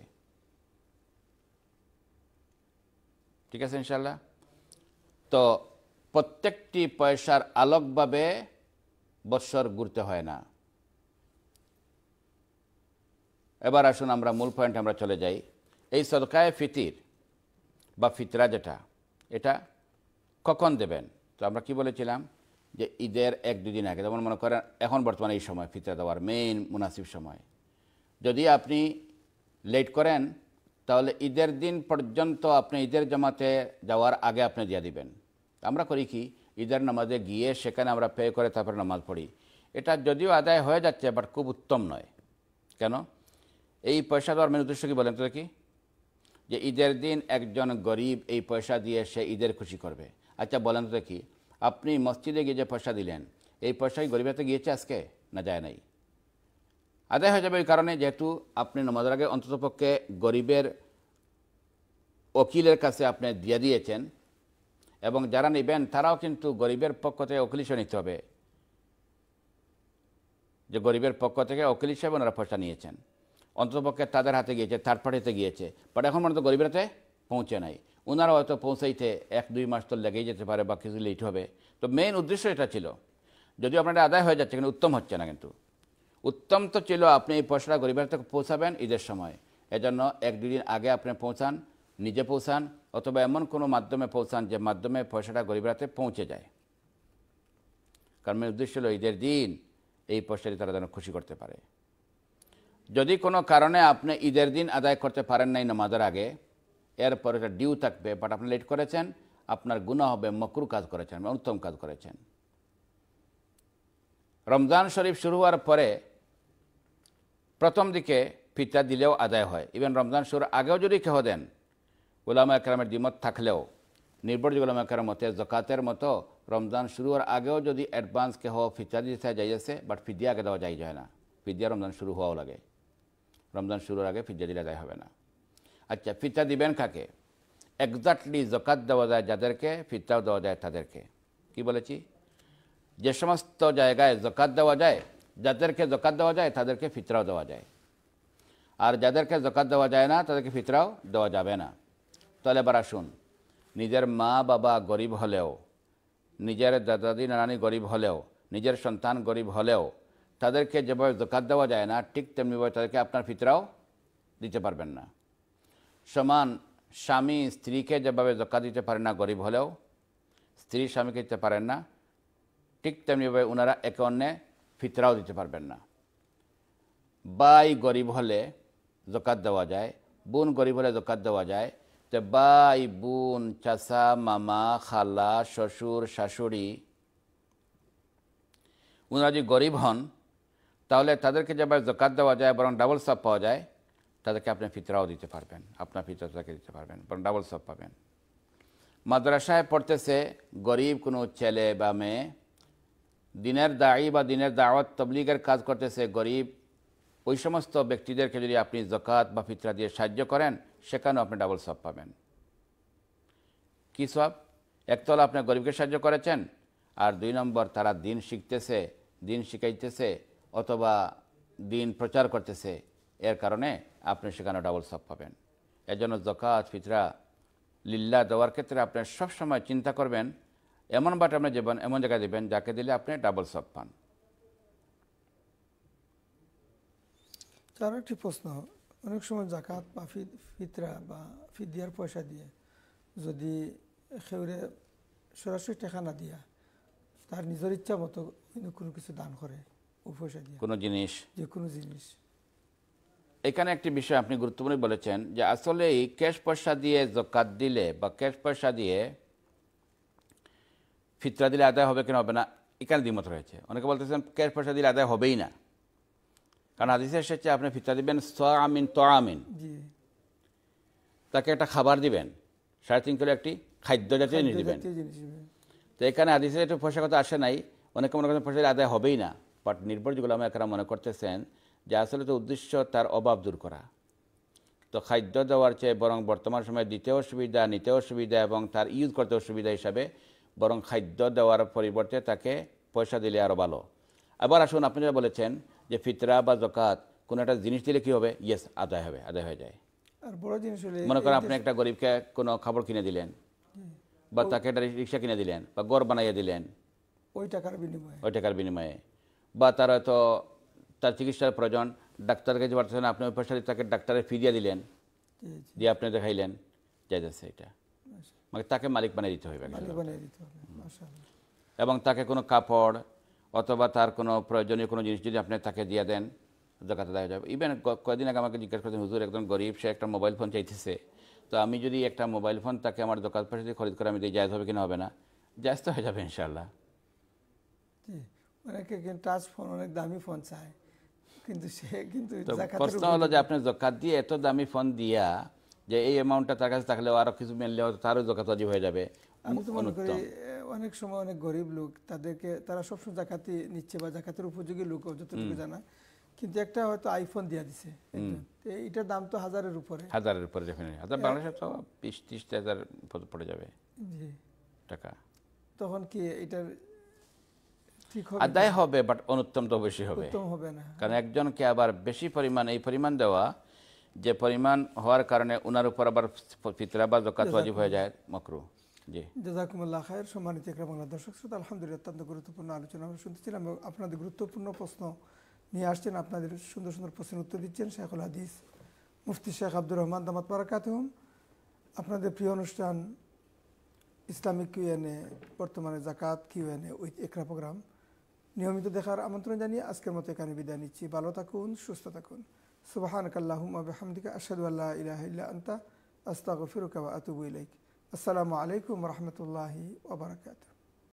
ঠিক আছে ইনশাল্লাহ তো প্রত্যেকটি পয়সার আলোকভাবে বৎসর ঘুরতে হয় না এবার আসুন আমরা মূল পয়েন্ট আমরা চলে যাই এই সদকায় ফিতির বা ফিতরা যেটা এটা কখন দেবেন তো আমরা কি বলেছিলাম যে ঈদের এক দুদিন আগে যেমন মনে করেন এখন বর্তমানে এই সময় ফিতরা দেওয়ার মেইন মুনাসিব সময় যদি আপনি লেট করেন তাহলে ঈদের দিন পর্যন্ত আপনি ঈদের জামাতে যাওয়ার আগে আপনি দিয়ে দিবেন আমরা করি কি ঈদের নামাজে গিয়ে সেখানে আমরা পে করে তারপরে নামাজ পড়ি এটা যদিও আদায় হয়ে যাচ্ছে বাট খুব উত্তম নয় কেন এই পয়সা দেওয়ার মেন উদ্দেশ্য কি বলেন তো কি যে ঈদের দিন একজন গরিব এই পয়সা দিয়ে সে ঈদের খুশি করবে আচ্ছা বলেন তো কি আপনি মসজিদে গিয়ে যে পয়সা দিলেন এই পয়সা গরিব হাতে গিয়েছে আজকে না যায় নাই আদায় হয়ে যাবে এই কারণে যেহেতু আপনি নমাজের আগে অন্ততপক্ষে গরিবের ওকিলের কাছে আপনি দিয়ে দিয়েছেন এবং যারা নেবেন তারাও কিন্তু গরিবের পক্ষ থেকে হিসেবে নিতে হবে যে গরিবের পক্ষ থেকে ওকিল হিসেবে ওনারা পয়সা নিয়েছেন অন্ততপক্ষে তাদের হাতে গিয়েছে থার্ড পার্টিতে গিয়েছে বাট এখন পর্যন্ত গরিবেরাতে পৌঁছে নাই ওনারা হয়তো পৌঁছাইতে এক দুই মাস তো লেগেই যেতে পারে বা কিছু লেট হবে তো মেন উদ্দেশ্য এটা ছিল যদিও আপনার আদায় হয়ে যাচ্ছে কিন্তু উত্তম হচ্ছে না কিন্তু উত্তম তো ছিল আপনি এই পয়সাটা গরিবের পৌঁছাবেন ঈদের সময় এজন্য এক দুদিন আগে আপনি পৌঁছান নিজে পৌঁছান অথবা এমন কোনো মাধ্যমে পৌঁছান যে মাধ্যমে পয়সাটা রাতে পৌঁছে যায় কারণ উদ্দেশ্য হলো ঈদের দিন এই পয়সাটি তারা যেন খুশি করতে পারে যদি কোনো কারণে আপনি ঈদের দিন আদায় করতে পারেন নাই নামাজের আগে এরপর এটা ডিউ থাকবে বাট আপনি লেট করেছেন আপনার গুণা হবে মকরু কাজ করেছেন মানে উত্তম কাজ করেছেন রমজান শরীফ শুরু হওয়ার পরে প্রথম দিকে ফিতা দিলেও আদায় হয় ইভেন রমজান শুরুর আগেও যদি কেহ দেন গোলামা একরামের দ্বিমত থাকলেও নির্ভর গোলাম একরাম মতে জকাতের মতো রমজান শুরু হওয়ার আগেও যদি অ্যাডভান্স কেহ ফিতা দিতে আছে বাট ফিদিয়া আগে দেওয়া যাই যায় না ফিদিয়া রমজান শুরু হওয়াও লাগে রমজান শুরুর আগে ফিজ্জা দিলে আদায় হবে না আচ্ছা ফিতা দিবেন কাকে একজাক্টলি জকাত দেওয়া যায় যাদেরকে ফিতাও দেওয়া যায় তাদেরকে কি বলেছি যে সমস্ত জায়গায় জকাত দেওয়া যায় যাদেরকে জকাত দেওয়া যায় তাদেরকে ফিতরাও দেওয়া যায় আর যাদেরকে জকাত দেওয়া যায় না তাদেরকে ফিতরাও দেওয়া যাবে না তাহলে এবার আসুন নিজের মা বাবা গরিব হলেও নিজের দাদাদি নানানি গরিব হলেও নিজের সন্তান গরিব হলেও তাদেরকে যেভাবে জকাত দেওয়া যায় না ঠিক তেমনিভাবে তাদেরকে আপনার ফিতরাও দিতে পারবেন না সমান স্বামী স্ত্রীকে যেভাবে জোকা দিতে পারে না গরিব হলেও স্ত্রী স্বামীকে দিতে পারেন না ঠিক তেমনিভাবে ওনারা একে অন্যে ফিতরাও দিতে পারবেন না বাই গরিব হলে জকাত দেওয়া যায় বোন গরিব হলে জকাত দেওয়া যায় তো বাই বোন চাচা মামা খালা শ্বশুর শাশুড়ি ওনারা যদি গরিব হন তাহলে তাদেরকে যেবার জকাত দেওয়া যায় বরং ডাবল সাপ পাওয়া যায় তাদেরকে আপনি ফিতরাও দিতে পারবেন আপনার ফিতরা তাকে দিতে পারবেন বরং ডাবল সাপ পাবেন মাদ্রাসায় পড়তেছে গরিব কোনো ছেলে বা মেয়ে দিনের দায়ী বা দিনের দাওয়াত তবলিগের কাজ করতেছে গরিব ওই সমস্ত ব্যক্তিদেরকে যদি আপনি জকাত বা ফিতরা দিয়ে সাহায্য করেন সেখানেও আপনি ডাবল সব পাবেন কী সব একতলা আপনি গরিবকে সাহায্য করেছেন আর দুই নম্বর তারা দিন শিখতেছে দিন শিখাইতেছে অথবা দিন প্রচার করতেছে এর কারণে আপনি সেখানে ডাবল সব পাবেন জন্য জকাত ফিতরা লিল্লা দেওয়ার ক্ষেত্রে আপনি সবসময় চিন্তা করবেন এমন বাট আপনি যাবেন এমন জায়গায় দেবেন যাকে দিলে আপনি ডাবল সব পান তার একটি প্রশ্ন অনেক সময় জাকাত বা ফিতরা বা ফিদিয়ার পয়সা দিয়ে যদি সেউরে সরাসরি টেকা না দিয়া তার নিজের ইচ্ছা মতো কোনো কিছু দান করে কোনো জিনিস যে কোনো জিনিস এখানে একটি বিষয় আপনি গুরুত্বপূর্ণ বলেছেন যে আসলে এই ক্যাশ পয়সা দিয়ে জকাত দিলে বা ক্যাশ পয়সা দিয়ে ফিতরা দিলে আদায় হবে কিনা হবে না এখানে দ্বিমত রয়েছে অনেকে বলতেছেন ক্যাশ পয়সা দিলে আদায় হবেই না কারণ হাদিসে এসেছে আপনি ফিতরা দিবেন সামিন ত আমিন তাকে একটা খাবার দিবেন সাড়ে তিন কিলো একটি খাদ্য জাতীয় জিনিস দিবেন তো এখানে আদিসের একটু পয়সা কথা আসে নাই অনেকে মনে করেন পয়সা দিলে আদায় হবেই না বাট নির্ভরযোগ্য আমি একরা মনে করতেছেন যে আসলে তো উদ্দেশ্য তার অভাব দূর করা তো খাদ্য দেওয়ার চেয়ে বরং বর্তমান সময়ে দিতে সুবিধা নিতে সুবিধা এবং তার ইউজ করতে অসুবিধা হিসাবে বরং খাদ্য দেওয়ার পরিবর্তে তাকে পয়সা দিলে আরও ভালো আবার আসুন আপনি যা বলেছেন যে ফিতরা বা জকাত কোনো একটা জিনিস দিলে কী হবে ইয়েস আদায় হবে আদায় হয়ে যায় আর বড় জিনিস মনে করেন আপনি একটা গরিবকে কোনো খাবার কিনে দিলেন বা তাকে একটা রিক্সা কিনে দিলেন বা গড় বানাইয়ে দিলেন ওই টাকার বিনিময়ে ওই টাকার বিনিময়ে বা তার হয়তো তার চিকিৎসার প্রয়োজন ডাক্তার কাছে পাঠাচ্ছেন আপনি ওই পয়সা তাকে ডাক্তারে ফি দিয়ে দিলেন দিয়ে আপনি দেখাইলেন যাইতেছে এটা মানে তাকে মালিক বানিয়ে দিতে হবে এবং তাকে কোনো কাপড় অথবা তার কোনো প্রয়োজনীয় কোনো জিনিস যদি আপনি তাকে দিয়ে দেন জাকাতে দেখা যাবে ইভেন কয়েকদিন আগে আমাকে জিজ্ঞাসা করছেন হুজুর একদম গরিব সে একটা মোবাইল ফোন চাইতেছে তো আমি যদি একটা মোবাইল ফোন তাকে আমার দোকান পাশে খরিদ করে আমি দিয়ে জায়জ হবে কিনা হবে না জায়জ হয়ে যাবে ইনশাল্লাহ অনেকে কিন্তু টাচ ফোন অনেক দামি ফোন চায় কিন্তু সে কিন্তু প্রশ্ন হলো যে আপনি জকাত দিয়ে এত দামি ফোন দিয়া যে এই অ্যামাউন্টটা তার কাছে থাকলেও আরও কিছু মিললেও তারও জকাত অজীব হয়ে যাবে আমি তো মনে করি অনেক সময় অনেক গরিব লোক তাদেরকে তারা সবসময় জাকাতি নিচ্ছে বা জাকাতের উপযোগী লোক যতটুকু জানা কিন্তু একটা হয়তো আইফোন দিয়ে দিছে এটার দাম তো হাজারের উপরে হাজারের উপরে হাজার বাংলাদেশে তো বিশ ত্রিশ হাজার পড়ে যাবে জি টাকা তখন কি এটার আদায় হবে বাট অনুত্তমটা বেশি হবে কারণ একজনকে আবার বেশি পরিমাণ এই পরিমাণ দেওয়া যে পরিমাণ হওয়ার কারণে ওনার উপর আবার ফিতরা বা জকাত ওয়াজিব হয়ে যায় মকরু জি জাজাকুমুল্লাহ খায়ের সম্মানিত একরা বাংলা দর্শক শ্রোতা আলহামদুলিল্লাহ অত্যন্ত গুরুত্বপূর্ণ আলোচনা আমরা শুনতেছিলাম আপনাদের গুরুত্বপূর্ণ প্রশ্ন নিয়ে আসছেন আপনাদের সুন্দর সুন্দর প্রশ্নের উত্তর দিচ্ছেন শেখুল হাদিস মুফতি শেখ আব্দুর রহমান দামাত বারাকাতহম আপনাদের প্রিয় অনুষ্ঠান ইসলামিক কিউএনএ বর্তমানে জাকাত কিউএনএ উইথ একরা প্রোগ্রাম নিয়মিত দেখার আমন্ত্রণ জানিয়ে আজকের মতো এখানে বিদায় নিচ্ছি ভালো থাকুন সুস্থ থাকুন সুবাহানকাল্লাহমদিকা আসাদু আল্লাহ ইলাহিল্লা আন্তা আস্তাগফিরুকা আতুবু ইলাইক আসসালামু আলাইকুম রহমতুল্লাহি ওবরাকাতু